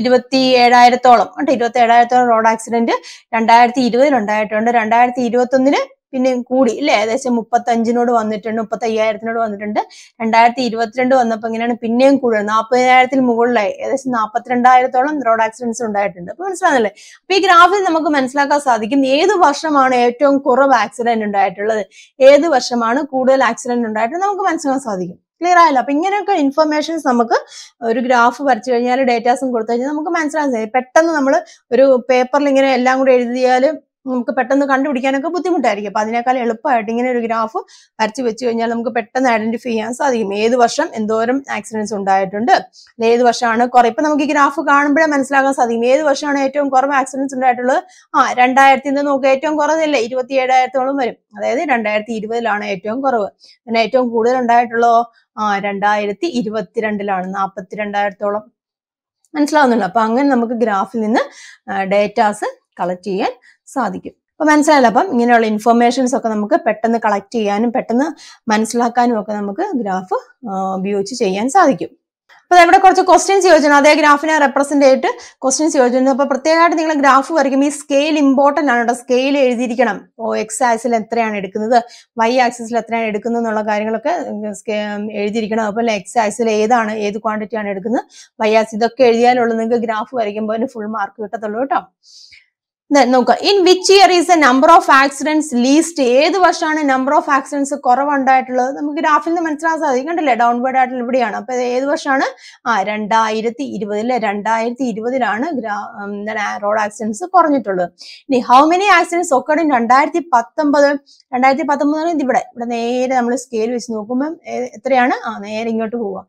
ഇരുപത്തി ഏഴായിരത്തോളം കേട്ടോ ഇരുപത്തി ഏഴായിരത്തോളം റോഡ് ആക്സിഡന്റ് രണ്ടായിരത്തി ഇരുപതിൽ ഉണ്ടായിട്ടുണ്ട് രണ്ടായിരത്തി ഇരുപത്തൊന്നില് പിന്നെയും കൂടി ഇല്ലേ ഏകദേശം അഞ്ചിനോട് വന്നിട്ടുണ്ട് മുപ്പത്തി അയ്യായിരത്തിനോട് വന്നിട്ടുണ്ട് രണ്ടായിരത്തി ഇരുപത്തിരണ്ട് വന്നപ്പോൾ ഇങ്ങനെയാണ് പിന്നെയും കൂടുതൽ നാൽപ്പതിനായിരത്തിന് മുകളിലായി ഏകദേശം നാൽപ്പത്തിരണ്ടായിരത്തോളം റോഡ് ആക്സിഡൻസ് ഉണ്ടായിട്ടുണ്ട് അപ്പൊ മനസ്സിലാകുന്നില്ലേ അപ്പൊ ഈ ഗ്രാഫിൽ നമുക്ക് മനസ്സിലാക്കാൻ സാധിക്കും ഏത് വർഷമാണ് ഏറ്റവും കുറവ് ആക്സിഡന്റ് ഉണ്ടായിട്ടുള്ളത് ഏത് വർഷമാണ് കൂടുതൽ ആക്സിഡന്റ് ഉണ്ടായിട്ടുള്ളത് നമുക്ക് മനസ്സിലാക്കാൻ സാധിക്കും ക്ലിയർ ആയല്ലോ അപ്പൊ ഇങ്ങനെയൊക്കെ ഇൻഫർമേഷൻസ് നമുക്ക് ഒരു ഗ്രാഫ് വരച്ചു കഴിഞ്ഞാൽ ഡേറ്റാസും കൊടുത്തു കഴിഞ്ഞാൽ നമുക്ക് മനസ്സിലാകും പെട്ടെന്ന് നമ്മൾ ഒരു പേപ്പറിൽ ഇങ്ങനെ എല്ലാം കൂടെ എഴുതിയാലും നമുക്ക് പെട്ടെന്ന് കണ്ടുപിടിക്കാനൊക്കെ ബുദ്ധിമുട്ടായിരിക്കും അപ്പൊ അതിനേക്കാൾ എളുപ്പമായിട്ട് ഇങ്ങനെ ഒരു ഗ്രാഫ് വരച്ച് വെച്ച് കഴിഞ്ഞാൽ നമുക്ക് പെട്ടെന്ന് ഐഡന്റിഫൈ ചെയ്യാൻ സാധിക്കും ഏത് വർഷം എന്തോരം ആക്സിഡൻസ് ഉണ്ടായിട്ടുണ്ട് ഏത് വർഷമാണ് കുറെ ഇപ്പൊ നമുക്ക് ഈ ഗ്രാഫ് കാണുമ്പോഴേ മനസ്സിലാക്കാൻ സാധിക്കും ഏത് വർഷമാണ് ഏറ്റവും കുറവ് ആക്സിഡൻസ് ഉണ്ടായിട്ടുള്ളത് ആ രണ്ടായിരത്തി നിന്ന് നോക്കുക ഏറ്റവും കുറവല്ലേ ഇരുപത്തി ഏഴായിരത്തോളം വരും അതായത് രണ്ടായിരത്തി ഇരുപതിലാണ് ഏറ്റവും കുറവ് പിന്നെ ഏറ്റവും കൂടുതൽ ഉണ്ടായിട്ടുള്ളോ ആ രണ്ടായിരത്തി ഇരുപത്തിരണ്ടിലാണ് നാൽപ്പത്തി രണ്ടായിരത്തോളം മനസ്സിലാവുന്നുള്ളൂ അപ്പൊ അങ്ങനെ നമുക്ക് ഗ്രാഫിൽ നിന്ന് ഡേറ്റാസ് കളക്ട് ചെയ്യാൻ സാധിക്കും അപ്പൊ മനസ്സിലായല്ലോ അപ്പം ഇങ്ങനെയുള്ള ഇൻഫർമേഷൻസ് ഒക്കെ നമുക്ക് പെട്ടെന്ന് കളക്ട് ചെയ്യാനും പെട്ടെന്ന് മനസ്സിലാക്കാനും ഒക്കെ നമുക്ക് ഗ്രാഫ് ഉപയോഗിച്ച് ചെയ്യാൻ സാധിക്കും അപ്പൊ ഇവിടെ കുറച്ച് ക്വസ്റ്റ്യൻസ് ചോദിച്ചിട്ടുണ്ട് അതേ ഗ്രാഫിനെ റെപ്രസെന്റ് ചെയ്തിട്ട് ക്വസ്റ്റ്യൻസ് ചോദിച്ചിരുന്നു അപ്പൊ പ്രത്യേകമായിട്ട് നിങ്ങൾ ഗ്രാഫ് വരയ്ക്കുമ്പോൾ ഈ സ്കെയിൽ ഇമ്പോർട്ടന്റ് ആണ് കേട്ടോ സ്കെയിൽ എഴുതിയിരിക്കണം ഓ എക്സ് ആക്സിൽ എത്രയാണ് എടുക്കുന്നത് വൈ ആക്സിസിൽ എത്രയാണ് എടുക്കുന്നത് എന്നുള്ള കാര്യങ്ങളൊക്കെ എഴുതിയിരിക്കണം അതുപോലെ എക്സ് ആക്സിൽ ഏതാണ് ഏത് ക്വാണ്ടിറ്റി ആണ് എടുക്കുന്നത് വൈ ആക്സിസ് ഇതൊക്കെ എഴുതിയാലുള്ളൂ നിങ്ങൾക്ക് ഗ്രാഫ് വരയ്ക്കുമ്പോൾ ഫുൾ മാർക്ക് കിട്ടത്തുള്ളൂ കേട്ടോ നോക്കുക in which year is a number of accidents least ഏത് വർഷമാണ് നമ്പർ ഓഫ് ആക്സിഡൻസ് കുറവുണ്ടായിട്ടുള്ളത് നമുക്ക് ഗ്രാഫിൽ നിന്ന് മനസ്സിലാക്കാൻ സാധിക്കും കണ്ടില്ലേ ഡൗൺവേർഡ് ആയിട്ടുള്ള ഇവിടെയാണ് അപ്പൊ ഏത് വർഷമാണ് ആ രണ്ടായിരത്തി ഇരുപതില് രണ്ടായിരത്തി ഇരുപതിലാണ് റോഡ് ആക്സിഡൻസ് കുറഞ്ഞിട്ടുള്ളത് ഇനി ഹൗ മെനി ആക്സിഡൻസ് ഒക്കെ രണ്ടായിരത്തി പത്തൊമ്പത് രണ്ടായിരത്തി പത്തൊമ്പത് ഇവിടെ ഇവിടെ നേരെ നമ്മൾ സ്കെയിൽ വെച്ച് നോക്കുമ്പോൾ എത്രയാണ് ആ നേരെ ഇങ്ങോട്ട് പോവുക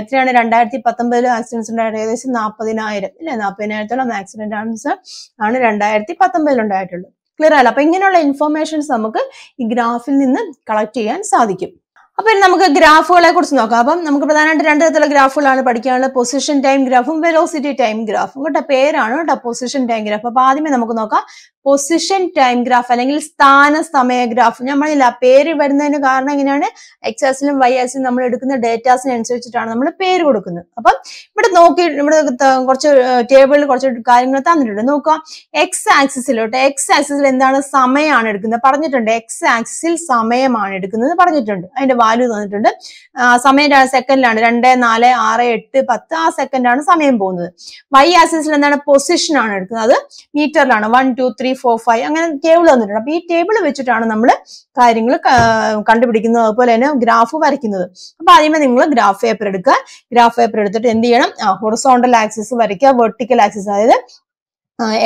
എത്രയാണ് രണ്ടായിരത്തി പത്തൊമ്പതിൽ ആക്സിഡൻസ് ഉണ്ടായിട്ട് ഏകദേശം നാൽപ്പതിനായിരം അല്ലെ നാൽപ്പതിനായിരത്തോളം ആക്സിഡന്റ് ആണ് രണ്ടായിരത്തി രണ്ടായിരത്തി ഉണ്ടായിട്ടുള്ളൂ ക്ലിയർ അല്ല അപ്പൊ ഇങ്ങനെയുള്ള ഇൻഫർമേഷൻസ് നമുക്ക് ഈ ഗ്രാഫിൽ നിന്ന് കളക്ട് ചെയ്യാൻ സാധിക്കും അപ്പൊ ഇനി നമുക്ക് ഗ്രാഫുകളെ കുറിച്ച് നോക്കാം അപ്പം നമുക്ക് പ്രധാനമായിട്ട് രണ്ട് തരത്തിലുള്ള ഗ്രാഫുകളാണ് പഠിക്കാനുള്ളത് പൊസിഷൻ ടൈം ഗ്രാഫും വെലോസിറ്റി ടൈം ഗ്രാഫും കേട്ടോ പേരാണ് കേട്ടോ പൊസിഷൻ ടൈം ഗ്രാഫ് അപ്പൊ ആദ്യമേ നമുക്ക് നോക്കാം പൊസിഷൻ ടൈം ഗ്രാഫ് അല്ലെങ്കിൽ സ്ഥാന സമയ ഗ്രാഫ് ഞാൻ പറഞ്ഞില്ല പേര് വരുന്നതിന് കാരണം എങ്ങനെയാണ് എക്സ് വൈ ആസിലും നമ്മൾ എടുക്കുന്ന ഡേറ്റാസിനനുസരിച്ചിട്ടാണ് നമ്മൾ പേര് കൊടുക്കുന്നത് അപ്പം ഇവിടെ നോക്കി ഇവിടെ കുറച്ച് ടേബിളിൽ കുറച്ച് കാര്യങ്ങൾ തന്നിട്ടുണ്ട് നോക്കുക എക്സ് ആക്സിസിലോട്ട് എക്സ് ആക്സിസിൽ എന്താണ് സമയമാണ് എടുക്കുന്നത് പറഞ്ഞിട്ടുണ്ട് എക്സ് ആക്സിസിൽ സമയമാണ് എടുക്കുന്നത് പറഞ്ഞിട്ടുണ്ട് അതിന്റെ വാല്യൂ തന്നിട്ടുണ്ട് സമയം സെക്കൻഡിലാണ് രണ്ട് നാല് ആറ് എട്ട് പത്ത് ആ സെക്കൻഡാണ് സമയം പോകുന്നത് വൈ ആക്സിസിൽ എന്താണ് പൊസിഷൻ ആണ് എടുക്കുന്നത് അത് മീറ്ററിലാണ് one two three four five അങ്ങനെ ടേബിൾ തന്നിട്ടുണ്ട് അപ്പൊ ഈ ടേബിൾ വെച്ചിട്ടാണ് നമ്മൾ കാര്യങ്ങൾ കണ്ടുപിടിക്കുന്നത് അതുപോലെ തന്നെ ഗ്രാഫ് വരയ്ക്കുന്നത് അപ്പൊ ആദ്യമേ നിങ്ങൾ ഗ്രാഫ് പേപ്പർ എടുക്കുക ഗ്രാഫ് പേപ്പർ എടുത്തിട്ട് എന്ത് ചെയ്യണം ഹൊറസോണ്ടൽ ആക്സിസ് വരയ്ക്കുക വെർട്ടിക്കൽ ആക്സിസ് അതായത്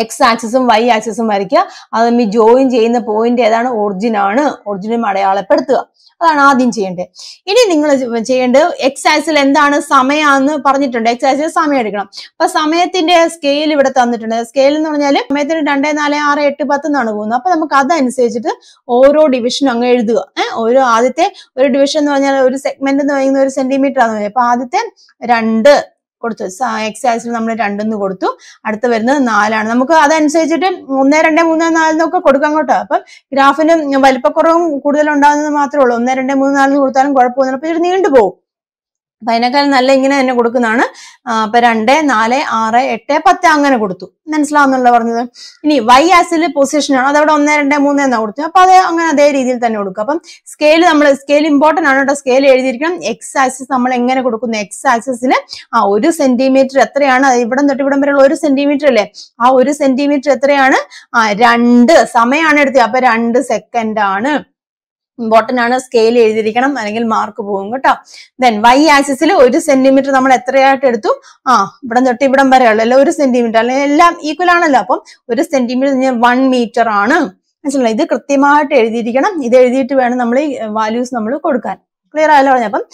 എക്സ് ആക്സസും വൈ ആക്സസും വരയ്ക്കുക അത് തമ്മിൽ ജോയിൻ ചെയ്യുന്ന പോയിന്റ് ഏതാണ് ഒറിജിൻ ആണ് ഒറിജിനും അടയാളപ്പെടുത്തുക അതാണ് ആദ്യം ചെയ്യേണ്ടത് ഇനി നിങ്ങൾ ചെയ്യേണ്ടത് എക്സ് ആക്സിൽ എന്താണ് സമയമാണെന്ന് പറഞ്ഞിട്ടുണ്ട് എക്സ് ആക്സിൽ സമയം എടുക്കണം അപ്പൊ സമയത്തിന്റെ സ്കെയിൽ ഇവിടെ തന്നിട്ടുണ്ട് സ്കെയിൽ എന്ന് പറഞ്ഞാൽ സമയത്തിന് രണ്ട് നാല് ആറ് എട്ട് പത്ത് എന്നാണ് പോകുന്നത് അപ്പൊ നമുക്ക് അതനുസരിച്ചിട്ട് ഓരോ ഡിവിഷനും അങ്ങ് എഴുതുക ഓരോ ആദ്യത്തെ ഒരു ഡിവിഷൻ എന്ന് പറഞ്ഞാൽ ഒരു സെഗ്മെന്റ് എന്ന് പറയുന്ന ഒരു സെന്റിമീറ്റർ ആണെന്ന് പറയുന്നത് അപ്പൊ ആദ്യത്തെ രണ്ട് കൊടുത്തു എക്സ് ആക്സിൽ നമ്മൾ രണ്ടെന്ന് കൊടുത്തു അടുത്ത് വരുന്നത് നാലാണ് നമുക്ക് അതനുസരിച്ചിട്ട് ഒന്ന് രണ്ട് മൂന്ന് നാലിനൊക്കെ കൊടുക്കാം കേട്ടോ അപ്പം ഗ്രാഫിന് വലിപ്പക്കുറവും കൂടുതൽ ഉണ്ടാകുന്നത് മാത്രമേ ഉള്ളൂ ഒന്ന് രണ്ട് മൂന്ന് നാലിന് കൊടുത്താലും കുഴപ്പമൊന്നുമില്ല അപ്പൊ ഇത് നീണ്ടുപോകും അപ്പൊ അതിനേക്കാൾ നല്ല ഇങ്ങനെ തന്നെ കൊടുക്കുന്നതാണ് അപ്പൊ രണ്ട് നാല് ആറ് എട്ട് പത്ത് അങ്ങനെ കൊടുത്തു മനസ്സിലാവുന്നുള്ള പറഞ്ഞത് ഇനി വൈ ആസിൽ പൊസിഷൻ ആണ് അതവിടെ ഒന്ന് രണ്ട് മൂന്ന് എന്നാ കൊടുത്തു അപ്പൊ അത് അങ്ങനെ അതേ രീതിയിൽ തന്നെ കൊടുക്കുക അപ്പം സ്കെയിൽ നമ്മൾ സ്കെയിൽ ഇമ്പോർട്ടന്റ് ആണ് കേട്ടോ സ്കെയിൽ എഴുതിയിരിക്കണം എക്സ് ആക്സിസ് നമ്മൾ എങ്ങനെ കൊടുക്കുന്നു എക്സ് ആക്സിസിൽ ആ ഒരു സെന്റിമീറ്റർ എത്രയാണ് ഇവിടെ തൊട്ട് ഇവിടം വരെയുള്ള ഒരു സെന്റിമീറ്റർ അല്ലേ ആ ഒരു സെന്റിമീറ്റർ എത്രയാണ് ആ രണ്ട് സമയമാണ് എടുത്തത് അപ്പൊ രണ്ട് സെക്കൻഡ് ആണ് ഇമ്പോർട്ടന്റ് ആണ് സ്കെയിൽ എഴുതിയിരിക്കണം അല്ലെങ്കിൽ മാർക്ക് പോകും കേട്ടോ ദെൻ വൈ ആക്സിസിൽ ഒരു സെന്റിമീറ്റർ നമ്മൾ എത്രയായിട്ട് എടുത്തു ആ ഇവിടെ തൊട്ട് ഇവിടം വരെ ഉള്ളു അല്ലെ ഒരു സെന്റിമീറ്റർ അല്ലെങ്കിൽ എല്ലാം ഈക്വൽ ആണല്ലോ അപ്പം ഒരു സെന്റിമീറ്റർ വൺ മീറ്റർ ആണ് മനസ്സിലായി ഇത് കൃത്യമായിട്ട് എഴുതിയിരിക്കണം ഇത് എഴുതിയിട്ട് വേണം നമ്മൾ വാല്യൂസ് നമ്മൾ കൊടുക്കാൻ ക്ലിയർ ആയാലോ പറഞ്ഞു അപ്പം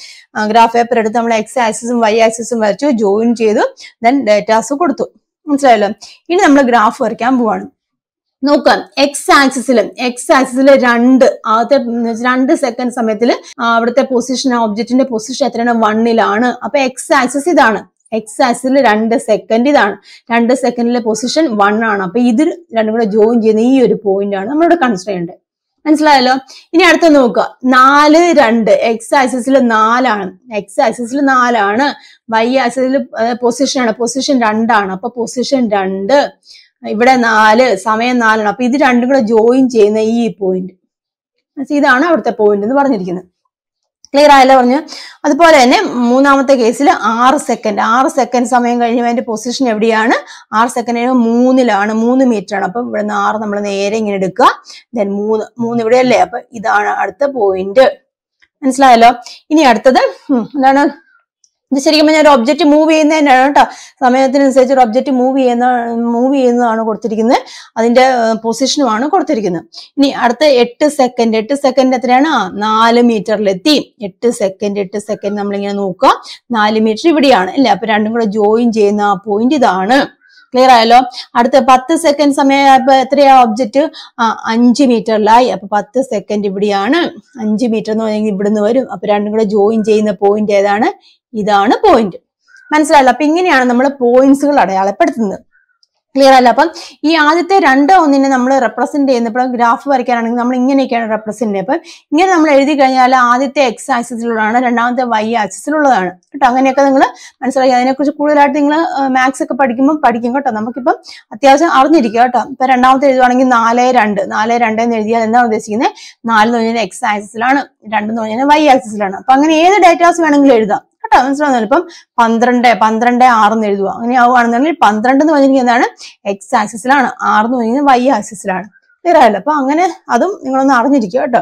ഗ്രാഫ് പേപ്പർ എടുത്ത് നമ്മൾ എക്സ് ആക്സിസും വൈ ആക്സിസും വരച്ചു ജോയിൻ ചെയ്തു ദെൻ ഡേറ്റാസ് കൊടുത്തു മനസ്സിലായല്ലോ ഇനി നമ്മൾ ഗ്രാഫ് വരയ്ക്കാൻ പോവാണ് നോക്കാം എക്സ് ആക്സിസില് എക്സ് ആക്സിസില് രണ്ട് ആദ്യത്തെ രണ്ട് സെക്കൻഡ് സമയത്തിൽ അവിടുത്തെ പൊസിഷൻ ആ ഒബ്ജക്റ്റിന്റെ പൊസിഷൻ എത്രയാണ് വണ്ണിലാണ് അപ്പൊ എക്സ് ആക്സിസ് ഇതാണ് എക്സ് ആക്സിൽ രണ്ട് സെക്കൻഡ് ഇതാണ് രണ്ട് സെക്കൻഡിലെ പൊസിഷൻ വൺ ആണ് അപ്പൊ ഇത് രണ്ടും കൂടെ ജോയിൻ ചെയ്യുന്ന ഈ ഒരു പോയിന്റ് ആണ് നമ്മളിവിടെ കൺസ്ട്രൈൻഡ് മനസ്സിലായല്ലോ ഇനി അടുത്ത നോക്കുക നാല് രണ്ട് എക്സ് ആക്സിസിൽ നാലാണ് എക്സ് ആക്സിസിൽ നാലാണ് വൈ ആക്സിസിൽ പൊസിഷൻ ആണ് പൊസിഷൻ രണ്ടാണ് അപ്പൊ പൊസിഷൻ രണ്ട് ഇവിടെ നാല് സമയം നാലാണ് അപ്പൊ ഇത് രണ്ടും കൂടെ ജോയിൻ ചെയ്യുന്ന ഈ പോയിന്റ് ഇതാണ് അവിടുത്തെ പോയിന്റ് എന്ന് പറഞ്ഞിരിക്കുന്നത് ക്ലിയർ ആയല്ലോ പറഞ്ഞു അതുപോലെ തന്നെ മൂന്നാമത്തെ കേസിൽ ആറ് സെക്കൻഡ് ആറ് സെക്കൻഡ് സമയം കഴിഞ്ഞ അതിന്റെ പൊസിഷൻ എവിടെയാണ് ആറ് സെക്കൻഡ് കഴിയുമ്പോൾ മൂന്നിലാണ് മൂന്ന് മീറ്റർ ആണ് ഇവിടെ നിന്ന് ആറ് നമ്മൾ നേരെ ഇങ്ങനെ എടുക്കുക ദെൻ മൂന്ന് മൂന്ന് ഇവിടെയല്ലേ അപ്പൊ ഇതാണ് അടുത്ത പോയിന്റ് മനസ്സിലായല്ലോ ഇനി അടുത്തത് എന്താണ് ഇത് ശരിക്കും പറഞ്ഞാൽ ഒരു ഒബ്ജക്റ്റ് മൂവ് ചെയ്യുന്നതിനാണ് കേട്ടോ സമയത്തിനനുസരിച്ച് ഒരു ഒബ്ജക്റ്റ് മൂവ് ചെയ്യുന്ന മൂവ് ചെയ്യുന്നതാണ് കൊടുത്തിരിക്കുന്നത് അതിന്റെ പൊസിഷനുമാണ് കൊടുത്തിരിക്കുന്നത് ഇനി അടുത്ത എട്ട് സെക്കൻഡ് എട്ട് സെക്കൻഡ് എത്രയാണ് ആ നാല് മീറ്ററിലെത്തി എട്ട് സെക്കൻഡ് എട്ട് സെക്കൻഡ് നമ്മളിങ്ങനെ നോക്കുക നാല് മീറ്റർ ഇവിടെയാണ് അല്ലെ അപ്പൊ രണ്ടും കൂടെ ജോയിൻ ചെയ്യുന്ന ആ പോയിന്റ് ഇതാണ് ക്ലിയർ ആയല്ലോ അടുത്ത പത്ത് സെക്കൻഡ് സമയമായപ്പോൾ എത്രയാ ഒബ്ജക്റ്റ് ആ അഞ്ച് മീറ്ററിലായി അപ്പൊ പത്ത് സെക്കൻഡ് ഇവിടെയാണ് അഞ്ച് മീറ്റർ എന്ന് പറഞ്ഞെങ്കിൽ ഇവിടുന്ന് വരും അപ്പൊ രണ്ടും കൂടെ ജോയിൻ ചെയ്യുന്ന പോയിന്റ് ഏതാണ് ഇതാണ് പോയിന്റ് മനസ്സിലായില്ല അപ്പൊ ഇങ്ങനെയാണ് നമ്മൾ പോയിന്റ്സുകൾ അടയാളപ്പെടുത്തുന്നത് ക്ലിയർ അല്ല അപ്പം ഈ ആദ്യത്തെ രണ്ട് ഒന്നിനെ നമ്മൾ റെപ്രസെന്റ് ചെയ്യുന്നപ്പോൾ ഗ്രാഫ് വരയ്ക്കാനാണെങ്കിൽ നമ്മൾ ഇങ്ങനെയൊക്കെയാണ് റെപ്രസെന്റ് ചെയ്യുന്നത് അപ്പം ഇങ്ങനെ നമ്മൾ എഴുതി കഴിഞ്ഞാൽ ആദ്യത്തെ എക്സ് ആക്സിസിലുള്ളതാണ് രണ്ടാമത്തെ വൈ ആക്സിസിലുള്ളതാണ് കേട്ടോ അങ്ങനെയൊക്കെ നിങ്ങൾ മനസ്സിലാക്കി അതിനെക്കുറിച്ച് കൂടുതലായിട്ട് നിങ്ങൾ മാത്സ് ഒക്കെ പഠിക്കുമ്പോൾ പഠിക്കും കേട്ടോ നമുക്കിപ്പം അത്യാവശ്യം അറിഞ്ഞിരിക്കുക കേട്ടോ ഇപ്പം രണ്ടാമത്തെ എഴുതുവാണെങ്കിൽ നാല് രണ്ട് നാല് രണ്ട് എന്ന് എഴുതിയാൽ എന്താണ് ഉദ്ദേശിക്കുന്നത് നാല് എന്ന് പറഞ്ഞാൽ എക്സ് ആക്സിസിലാണ് രണ്ട് എന്ന് പറഞ്ഞാൽ വൈ ആക്സിസിലാണ് അപ്പം അങ്ങനെ ഏത് ഡേറ്റാസ് വേണമെങ്കിലും എഴുതാം കേട്ടോ മനസ്സിലാവുന്നില്ല ഇപ്പം പന്ത്രണ്ട് പന്ത്രണ്ട് ആറ് എന്ന് എഴുതുക അങ്ങനെ ആവുകയാണെന്നുണ്ടെങ്കിൽ പന്ത്രണ്ട് എന്ന് പറഞ്ഞിരിക്കുന്നത് എന്താണ് എക്സ് ആക്സിസിലാണ് ആറ് എന്ന് പറഞ്ഞിരിക്കുന്നത് വൈ ആക്സിസിലാണ് ക്ലിയർ ആയല്ലോ അപ്പൊ അങ്ങനെ അതും നിങ്ങളൊന്ന് അറിഞ്ഞിരിക്കുക കേട്ടോ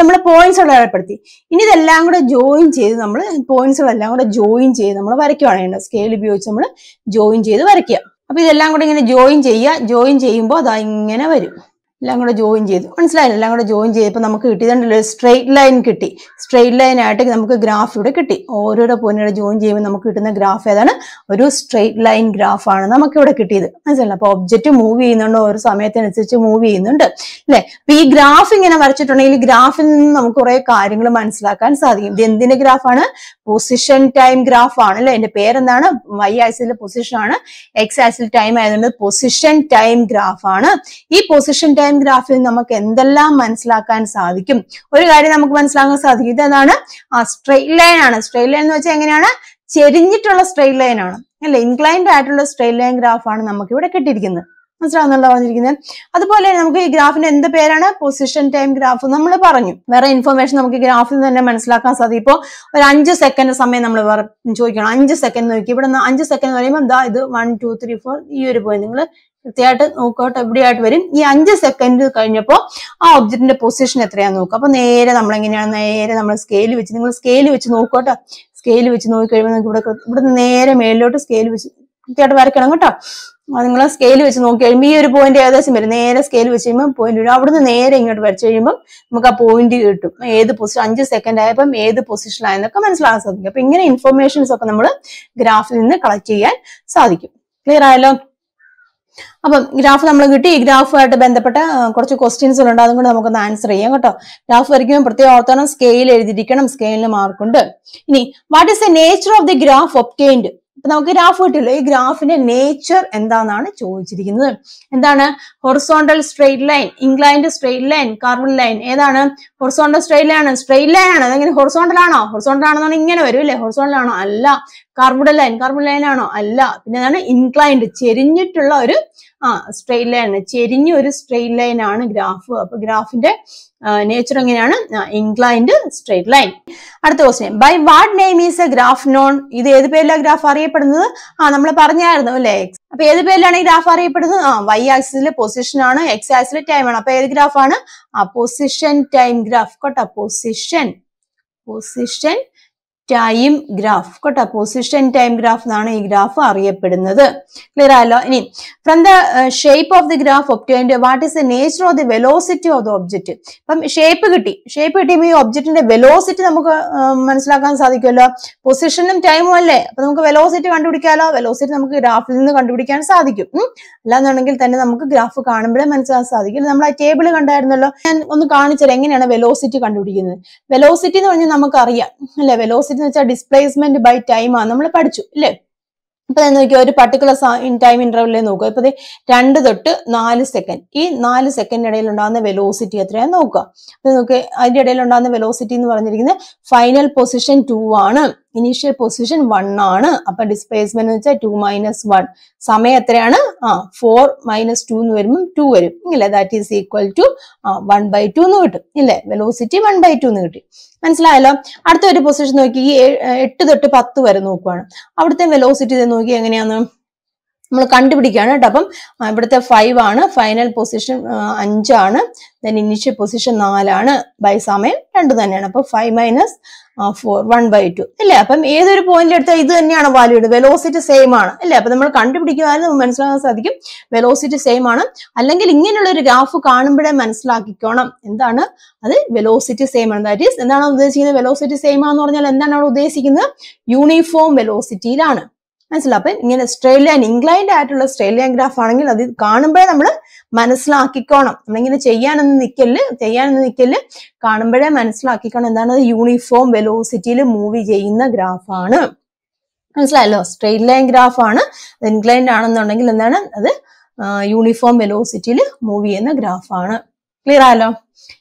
നമ്മൾ പോയിന്റ്സ് അടയാളപ്പെടുത്തി ഇനി ഇതെല്ലാം കൂടെ ജോയിൻ ചെയ്ത് നമ്മൾ പോയിന്റ്സുകളെല്ലാം കൂടെ ജോയിൻ ചെയ്ത് നമ്മൾ വരയ്ക്കുകയാണ് സ്കെയിൽ ഉപയോഗിച്ച് നമ്മൾ ജോയിൻ ചെയ്ത് വരയ്ക്കുക അപ്പൊ ഇതെല്ലാം കൂടെ ഇങ്ങനെ ജോയിൻ ചെയ്യുക ജോയിൻ ചെയ്യുമ്പോൾ അതാ ഇങ്ങനെ വരും എല്ലാം കൂടെ ജോയിൻ ചെയ്തു മനസ്സിലായില്ല എല്ലാം കൂടെ ജോയിൻ ചെയ്തപ്പോൾ നമുക്ക് കിട്ടിയതുണ്ടല്ലോ സ്ട്രെയിറ്റ് ലൈൻ കിട്ടി സ്ട്രെയിറ്റ് ലൈൻ ആയിട്ട് നമുക്ക് ഗ്രാഫ് ഇവിടെ കിട്ടി ഓരോരോ പോയിന്റ് ജോയിൻ ചെയ്യുമ്പോൾ നമുക്ക് കിട്ടുന്ന ഗ്രാഫ് ഏതാണ് ഒരു സ്ട്രെയിറ്റ് ലൈൻ ഗ്രാഫാണ് നമുക്ക് ഇവിടെ കിട്ടിയത് മനസ്സിലായില്ല അപ്പോൾ ഒബ്ജക്റ്റ് മൂവ് ചെയ്യുന്നുണ്ട് ഓരോ സമയത്തിനനുസരിച്ച് മൂവ് ചെയ്യുന്നുണ്ട് അല്ലേ അപ്പൊ ഈ ഗ്രാഫ് ഇങ്ങനെ വരച്ചിട്ടുണ്ടെങ്കിൽ ഗ്രാഫിൽ നിന്ന് നമുക്ക് കുറെ കാര്യങ്ങൾ മനസ്സിലാക്കാൻ സാധിക്കും ഇത് എന്തിന്റെ ഗ്രാഫാണ് പൊസിഷൻ ടൈം ഗ്രാഫ് ആണ് അല്ലെ എന്റെ പേരെന്താണ് വൈ ആക്സിലെ പൊസിഷൻ ആണ് എക്സ് ആക്സിൽ ടൈം ആയതുകൊണ്ട് പൊസിഷൻ ടൈം ഗ്രാഫ് ആണ് ഈ പൊസിഷൻ ടൈം ടൈം ഗ്രാഫിൽ നമുക്ക് എന്തെല്ലാം മനസ്സിലാക്കാൻ സാധിക്കും ഒരു കാര്യം നമുക്ക് മനസ്സിലാക്കാൻ സാധിക്കും ഇതെന്താണ് സ്ട്രെയിറ്റ് ലൈൻ ആണ് സ്ട്രെയിറ്റ് ലൈൻ എന്ന് വെച്ചാൽ എങ്ങനെയാണ് ചെരിഞ്ഞിട്ടുള്ള സ്ട്രെയിറ്റ് ലൈൻ ആണ് അല്ലെ ഇൻക്ലൈൻഡ് ആയിട്ടുള്ള സ്ട്രെയിറ്റ് ലൈൻ ഗ്രാഫാണ് നമുക്ക് ഇവിടെ കിട്ടിയിരിക്കുന്നത് മനസ്സിലാവുന്നുള്ള വന്നിരിക്കുന്നത് അതുപോലെ നമുക്ക് ഈ ഗ്രാഫിന് എന്ത് പേരാണ് പൊസിഷൻ ടൈം ഗ്രാഫ് നമ്മൾ പറഞ്ഞു വേറെ ഇൻഫർമേഷൻ നമുക്ക് ഗ്രാഫിൽ നിന്ന് തന്നെ മനസ്സിലാക്കാൻ സാധിക്കും ഇപ്പോൾ ഒരു അഞ്ച് സെക്കൻഡ് സമയം നമ്മൾ ചോദിക്കണം അഞ്ച് സെക്കൻഡ് നോക്കി ഇവിടെ അഞ്ച് സെക്കൻഡ് പറയുമ്പോൾ എന്താ ഇത് വൺ ടു ത്രീ ഫോർ ഈ ഒരു പോയിന്റ് നിങ്ങൾ കൃത്യമായിട്ട് നോക്കോട്ട് എവിടെയായിട്ട് വരും ഈ അഞ്ച് സെക്കൻഡ് കഴിഞ്ഞപ്പോൾ ആ ഒബ്ജക്റ്റിന്റെ പൊസിഷൻ എത്രയാണെന്ന് നോക്കുക അപ്പൊ നേരെ നമ്മൾ എങ്ങനെയാണ് നേരെ നമ്മൾ സ്കെയിൽ വെച്ച് നിങ്ങൾ സ്കെയിൽ വെച്ച് നോക്കോട്ടെ സ്കെയിൽ വെച്ച് നോക്കി കഴിയുമ്പോൾ നിങ്ങൾക്ക് ഇവിടെ ഇവിടെ നേരെ മേളിലോട്ട് സ്കെയിൽ വെച്ച് കൃത്യമായിട്ട് വരയ്ക്കണം കേട്ടോ നിങ്ങൾ സ്കെയിൽ വെച്ച് നോക്കി കഴിയുമ്പോൾ ഈ ഒരു പോയിന്റ് ഏകദേശം വരും നേരെ സ്കെയിൽ വെച്ച് കഴിയുമ്പോൾ പോയിന്റ് വരും അവിടുന്ന് നേരെ ഇങ്ങോട്ട് വരച്ച് കഴിയുമ്പോൾ നമുക്ക് ആ പോയിന്റ് കിട്ടും ഏത് പൊസിഷൻ അഞ്ച് സെക്കൻഡ് ആയപ്പം ഏത് പൊസിഷനിലായെന്നൊക്കെ മനസ്സിലാക്കാൻ സാധിക്കും അപ്പൊ ഇങ്ങനെ ഇൻഫർമേഷൻസ് ഒക്കെ നമ്മൾ ഗ്രാഫിൽ നിന്ന് കളക്ട് ചെയ്യാൻ സാധിക്കും ക്ലിയർ ആയല്ലോ അപ്പം ഗ്രാഫ് നമ്മൾ കിട്ടി ഈ ഗ്രാഫുമായിട്ട് ബന്ധപ്പെട്ട കുറച്ച് ഉണ്ട് അതും കൂടെ നമുക്കൊന്ന് ആൻസർ ചെയ്യാം കേട്ടോ ഗ്രാഫ് വരയ്ക്കുമ്പോൾ പ്രത്യേകം ഓർത്തോണം സ്കെയിൽ എഴുതിയിരിക്കണം സ്കെയിലിന് മാർക്കുണ്ട് ഇനി what is the nature of the graph obtained അപ്പൊ നമുക്ക് ഗ്രാഫ് കിട്ടില്ല ഈ ഗ്രാഫിന്റെ നേച്ചർ എന്താണെന്നാണ് ചോദിച്ചിരിക്കുന്നത് എന്താണ് horizontal straight line inclined straight line carbon line ഏതാണ് ഹൊറിസോണ്ടൽ സ്ട്രെയിറ്റ് ലൈൻ ആണ് സ്ട്രെയിറ്റ് ലൈൻ ആണ് അതെങ്ങനെ ഹൊറിസോണ്ടൽ ആണോ ഹൊറിസോണ്ടൽ ആണെന്നാണ് ഇങ്ങനെ വരും അല്ലെ ഹൊറിസോണ്ടൽ ആണോ അല്ല കാർബൺ ലൈൻ കാർബൺ ലൈൻ ആണോ അല്ല പിന്നെ അതാണ് ഇൻക്ലൈൻഡ് ചെരിഞ്ഞിട്ടുള്ള ഒരു ആ സ്ട്രെയിറ്റ് ലൈൻ ചെരിഞ്ഞ ഒരു സ്ട്രെയിറ്റ് ലൈൻ ആണ് ഗ്രാഫ് അപ്പൊ ഗ്രാഫിന്റെ നേച്ചർ എങ്ങനെയാണ് ഇൻക്ലൈൻഡ് സ്ട്രേറ്റ് ലൈൻ അടുത്ത question by what name is a graph known ഇത് ഏത് പേരിലാ ഗ്രാഫ് അറിയപ്പെടുന്നത് ആ നമ്മൾ പറഞ്ഞായിരുന്നു അല്ലേ അപ്പൊ ഏത് പേരിലാണ് ഈ ഗ്രാഫ് അറിയപ്പെടുന്നത് ആ വൈ ആക്സിസിലെ പൊസിഷൻ ആണ് എക്സ് ആക്സിലെ ടൈം ആണ് അപ്പൊ ഏത് ഗ്രാഫ് ആണ് ആ പൊസിഷൻ ടൈം ഗ്രാഫ് കേട്ടോ പൊസിഷൻ പൊസിഷൻ ടൈം ഗ്രാഫ് കേട്ടോ പൊസിഷൻ ടൈം ഗ്രാഫ് എന്നാണ് ഈ ഗ്രാഫ് അറിയപ്പെടുന്നത് ക്ലിയർ ആയല്ലോ ഇനി from the shape of the graph obtained what is the nature of the velocity of the object ഇപ്പം ഷേപ്പ് കിട്ടി ഷേപ്പ് കിട്ടിയപ്പോൾ ഈ ഒബ്ജക്റ്റിന്റെ വെലോസിറ്റി നമുക്ക് uh, മനസ്സിലാക്കാൻ സാധിക്കുമല്ലോ പൊസിഷനും ടൈമും അല്ലേ അപ്പൊ നമുക്ക് വെലോസിറ്റി കണ്ടുപിടിക്കാമല്ലോ വെലോസിറ്റി നമുക്ക് ഗ്രാഫിൽ നിന്ന് കണ്ടുപിടിക്കാൻ സാധിക്കും അല്ലാന്നുണ്ടെങ്കിൽ തന്നെ നമുക്ക് ഗ്രാഫ് കാണുമ്പോഴേ മനസ്സിലാക്കാൻ സാധിക്കും നമ്മൾ ആ ടേബിൾ കണ്ടായിരുന്നല്ലോ ഞാൻ ഒന്ന് കാണിച്ചാൽ എങ്ങനെയാണ് വെലോസിറ്റി കണ്ടുപിടിക്കുന്നത് വെലോസിറ്റി എന്ന് പറഞ്ഞാൽ നമുക്കറിയാം അല്ലെ വെലോസിറ്റി എന്ന് വെച്ചാൽ ഡിസ്പ്ലേസ്മെന്റ് ബൈ ടൈം ആണ് നമ്മൾ പഠിച്ചു അല്ലേ ഇപ്പൊ നോക്കിയാൽ ഒരു പർട്ടിക്കുലർ ടൈം ഇന്റർവെല്ലിൽ നോക്കുക ഇപ്പൊ രണ്ട് തൊട്ട് നാല് സെക്കൻഡ് ഈ നാല് ഇടയിൽ ഉണ്ടാകുന്ന വെലോസിറ്റി എത്രയാണ് നോക്കുക അപ്പൊ നോക്കുക അതിന്റെ ഇടയിൽ ഉണ്ടാകുന്ന വെലോസിറ്റി എന്ന് പറഞ്ഞിരിക്കുന്നത് ഫൈനൽ പൊസിഷൻ ടു ആണ് ഇനീഷ്യൽ പൊസിഷൻ വൺ ആണ് അപ്പൊ ഡിസ്പ്ലേസ്മെന്റ് എന്ന് വെച്ചാൽ ടു മൈനസ് വൺ സമയം എത്രയാണ് ആ ഫോർ മൈനസ് ടു എന്ന് വരുമ്പോൾ ടു വരും ഇല്ലേ that is equal to one by two എന്ന് കിട്ടും ഇല്ലേ വെലോസിറ്റി വൺ ബൈ ടു എന്ന് കിട്ടി മനസ്സിലായല്ലോ അടുത്ത ഒരു പൊസിഷൻ നോക്കി ഈ എട്ട് തൊട്ട് പത്ത് വരെ നോക്കുവാണ് അവിടുത്തെ വെലോസിറ്റി നോക്കി എങ്ങനെയാന്ന് നമ്മൾ കണ്ടുപിടിക്കുകയാണ് കേട്ടോ അപ്പം ഇവിടുത്തെ ഫൈവ് ആണ് ഫൈനൽ പൊസിഷൻ അഞ്ചാണ് ദെൻ ഇനിഷ്യൽ പൊസിഷൻ നാലാണ് ബൈ സമയം രണ്ട് തന്നെയാണ് അപ്പോൾ five minus four one by two അല്ലേ അപ്പം ഏതൊരു പോയിന്റിൽ എടുത്താൽ ഇത് തന്നെയാണ് വാല്യൂഡ് വെലോസിറ്റി സെയിം ആണ് അല്ലേ അപ്പൊ നമ്മൾ കണ്ടുപിടിക്കുവാനും മനസ്സിലാക്കാൻ സാധിക്കും വെലോസിറ്റി സെയിം ആണ് അല്ലെങ്കിൽ ഇങ്ങനെയുള്ള ഒരു ഗ്രാഫ് കാണുമ്പോഴേ മനസ്സിലാക്കിക്കോണം എന്താണ് അത് വെലോസിറ്റി സെയിം ആണ് ദാറ്റ് ഈസ് എന്താണ് ഉദ്ദേശിക്കുന്നത് വെലോസിറ്റി സെയിം ആണെന്ന് പറഞ്ഞാൽ എന്താണ് അവിടെ ഉദ്ദേശിക്കുന്നത് യൂണിഫോം വെലോസിറ്റിയിലാണ് മനസ്സിലാവും അപ്പൊ ഇങ്ങനെ സ്ട്രെയിറ്റ് ലൈൻ ഇൻക്ലൈൻഡ് ആയിട്ടുള്ള ഓസ്ട്രേലിയൻ ഗ്രാഫ് ആണെങ്കിൽ അത് കാണുമ്പോഴേ നമ്മൾ മനസ്സിലാക്കിക്കോണം നമ്മളിങ്ങനെ ചെയ്യാനൊന്ന് നിക്കല് ചെയ്യാനൊന്ന് നിക്കല് കാണുമ്പോഴേ മനസ്സിലാക്കിക്കണം എന്താണ് യൂണിഫോം വെലോസിറ്റിയിൽ മൂവ് ചെയ്യുന്ന ഗ്രാഫാണ് മനസ്സിലായല്ലോ സ്ട്രെയിറ്റ് ലൈൻ ഗ്രാഫ് ആണ് ഇൻക്ലൈൻഡ് ആണെന്നുണ്ടെങ്കിൽ എന്താണ് അത് യൂണിഫോം വെലോസിറ്റിയിൽ മൂവ് ചെയ്യുന്ന ഗ്രാഫാണ് ക്ലിയർ ആയല്ലോ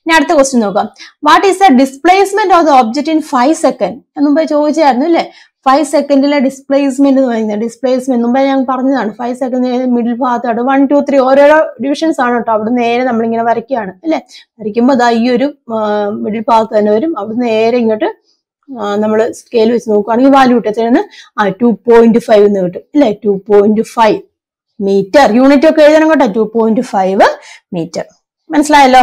ഇനി അടുത്ത ക്വസ്റ്റ്യൻ നോക്കാം what is the displacement of the object in five second മുമ്പ് ചോദിച്ചായിരുന്നു അല്ലേ ഫൈവ് സെക്കൻഡിലെ ഡിസ്പ്ലേസ്മെന്റ് എന്ന് പറയുന്നത് ഡിസ്പ്ലേസ്മെന്റ് മുമ്പേ ഞാൻ പറഞ്ഞതാണ് ഫൈവ് സെക്കൻഡ് മിഡിൽ ഭാഗത്തോട്ട് വൺ ടു ത്രീ ഓരോരോ ഡിവിഷൻസ് ആണ് കേട്ടോ അവിടെ നേരെ നമ്മളിങ്ങനെ വരയ്ക്കുകയാണ് അല്ലേ വരയ്ക്കുമ്പോൾ അതാ ഈ ഒരു മിഡിൽ ഭാഗത്ത് തന്നെ വരും അവിടെ നേരെ ഇങ്ങോട്ട് നമ്മൾ സ്കെയിൽ വെച്ച് നോക്കുകയാണെങ്കിൽ വാല്യൂ കിട്ടത്തിനാണ് ആ ടു പോയിന്റ് ഫൈവ് എന്ന് കിട്ടും അല്ലേ two point five metre unit ഒക്കെ എഴുതണം കേട്ടോ ടു പോയിന്റ് ഫൈവ് മീറ്റർ മനസ്സിലായല്ലോ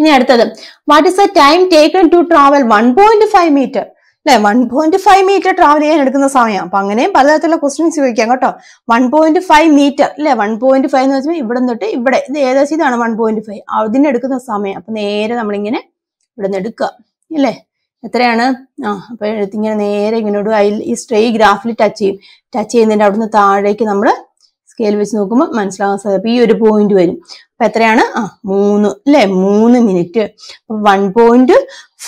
ഇനി അടുത്തത് what is the time taken to travel one point five metre അല്ലെ one point five metre travel ചെയ്യാൻ എടുക്കുന്ന സമയം അപ്പൊ അങ്ങനെയും പലതരത്തിലുള്ള ക്വസ്റ്റ്യൻസ് ചോദിക്കാം കേട്ടോ വൺ പോയിന്റ് ഫൈവ് മീറ്റർ അല്ലെ വൺ പോയിന്റ് ഫൈവ് എന്ന് വെച്ചാൽ ഇവിടെ നിന്നിട്ട് ഇവിടെ ഇത് ഏകദേശം ഇതാണ് വൺ പോയിന്റ് ഫൈവ് എടുക്കുന്ന സമയം അപ്പൊ നേരെ നമ്മളിങ്ങനെ ഇവിടെ നിന്ന് എടുക്കുക അല്ലേ എത്രയാണ് ആ അപ്പൊ എഴുത്തിങ്ങനെ നേരെ ഇങ്ങനെ അതിൽ ഈ സ്ട്രേ ഗ്രാഫിൽ ടച്ച് ചെയ്യും ടച്ച് ചെയ്യുന്നതിന്റെ അവിടുന്ന് താഴേക്ക് നമ്മൾ സ്കെയിൽ വെച്ച് നോക്കുമ്പോൾ മനസ്സിലാകാൻ സാധിക്കും ഈ ഒരു പോയിന്റ് വരും അപ്പൊ എത്രയാണ് ആ മൂന്ന് അല്ലെ മൂന്ന് മിനിറ്റ് അപ്പൊ one point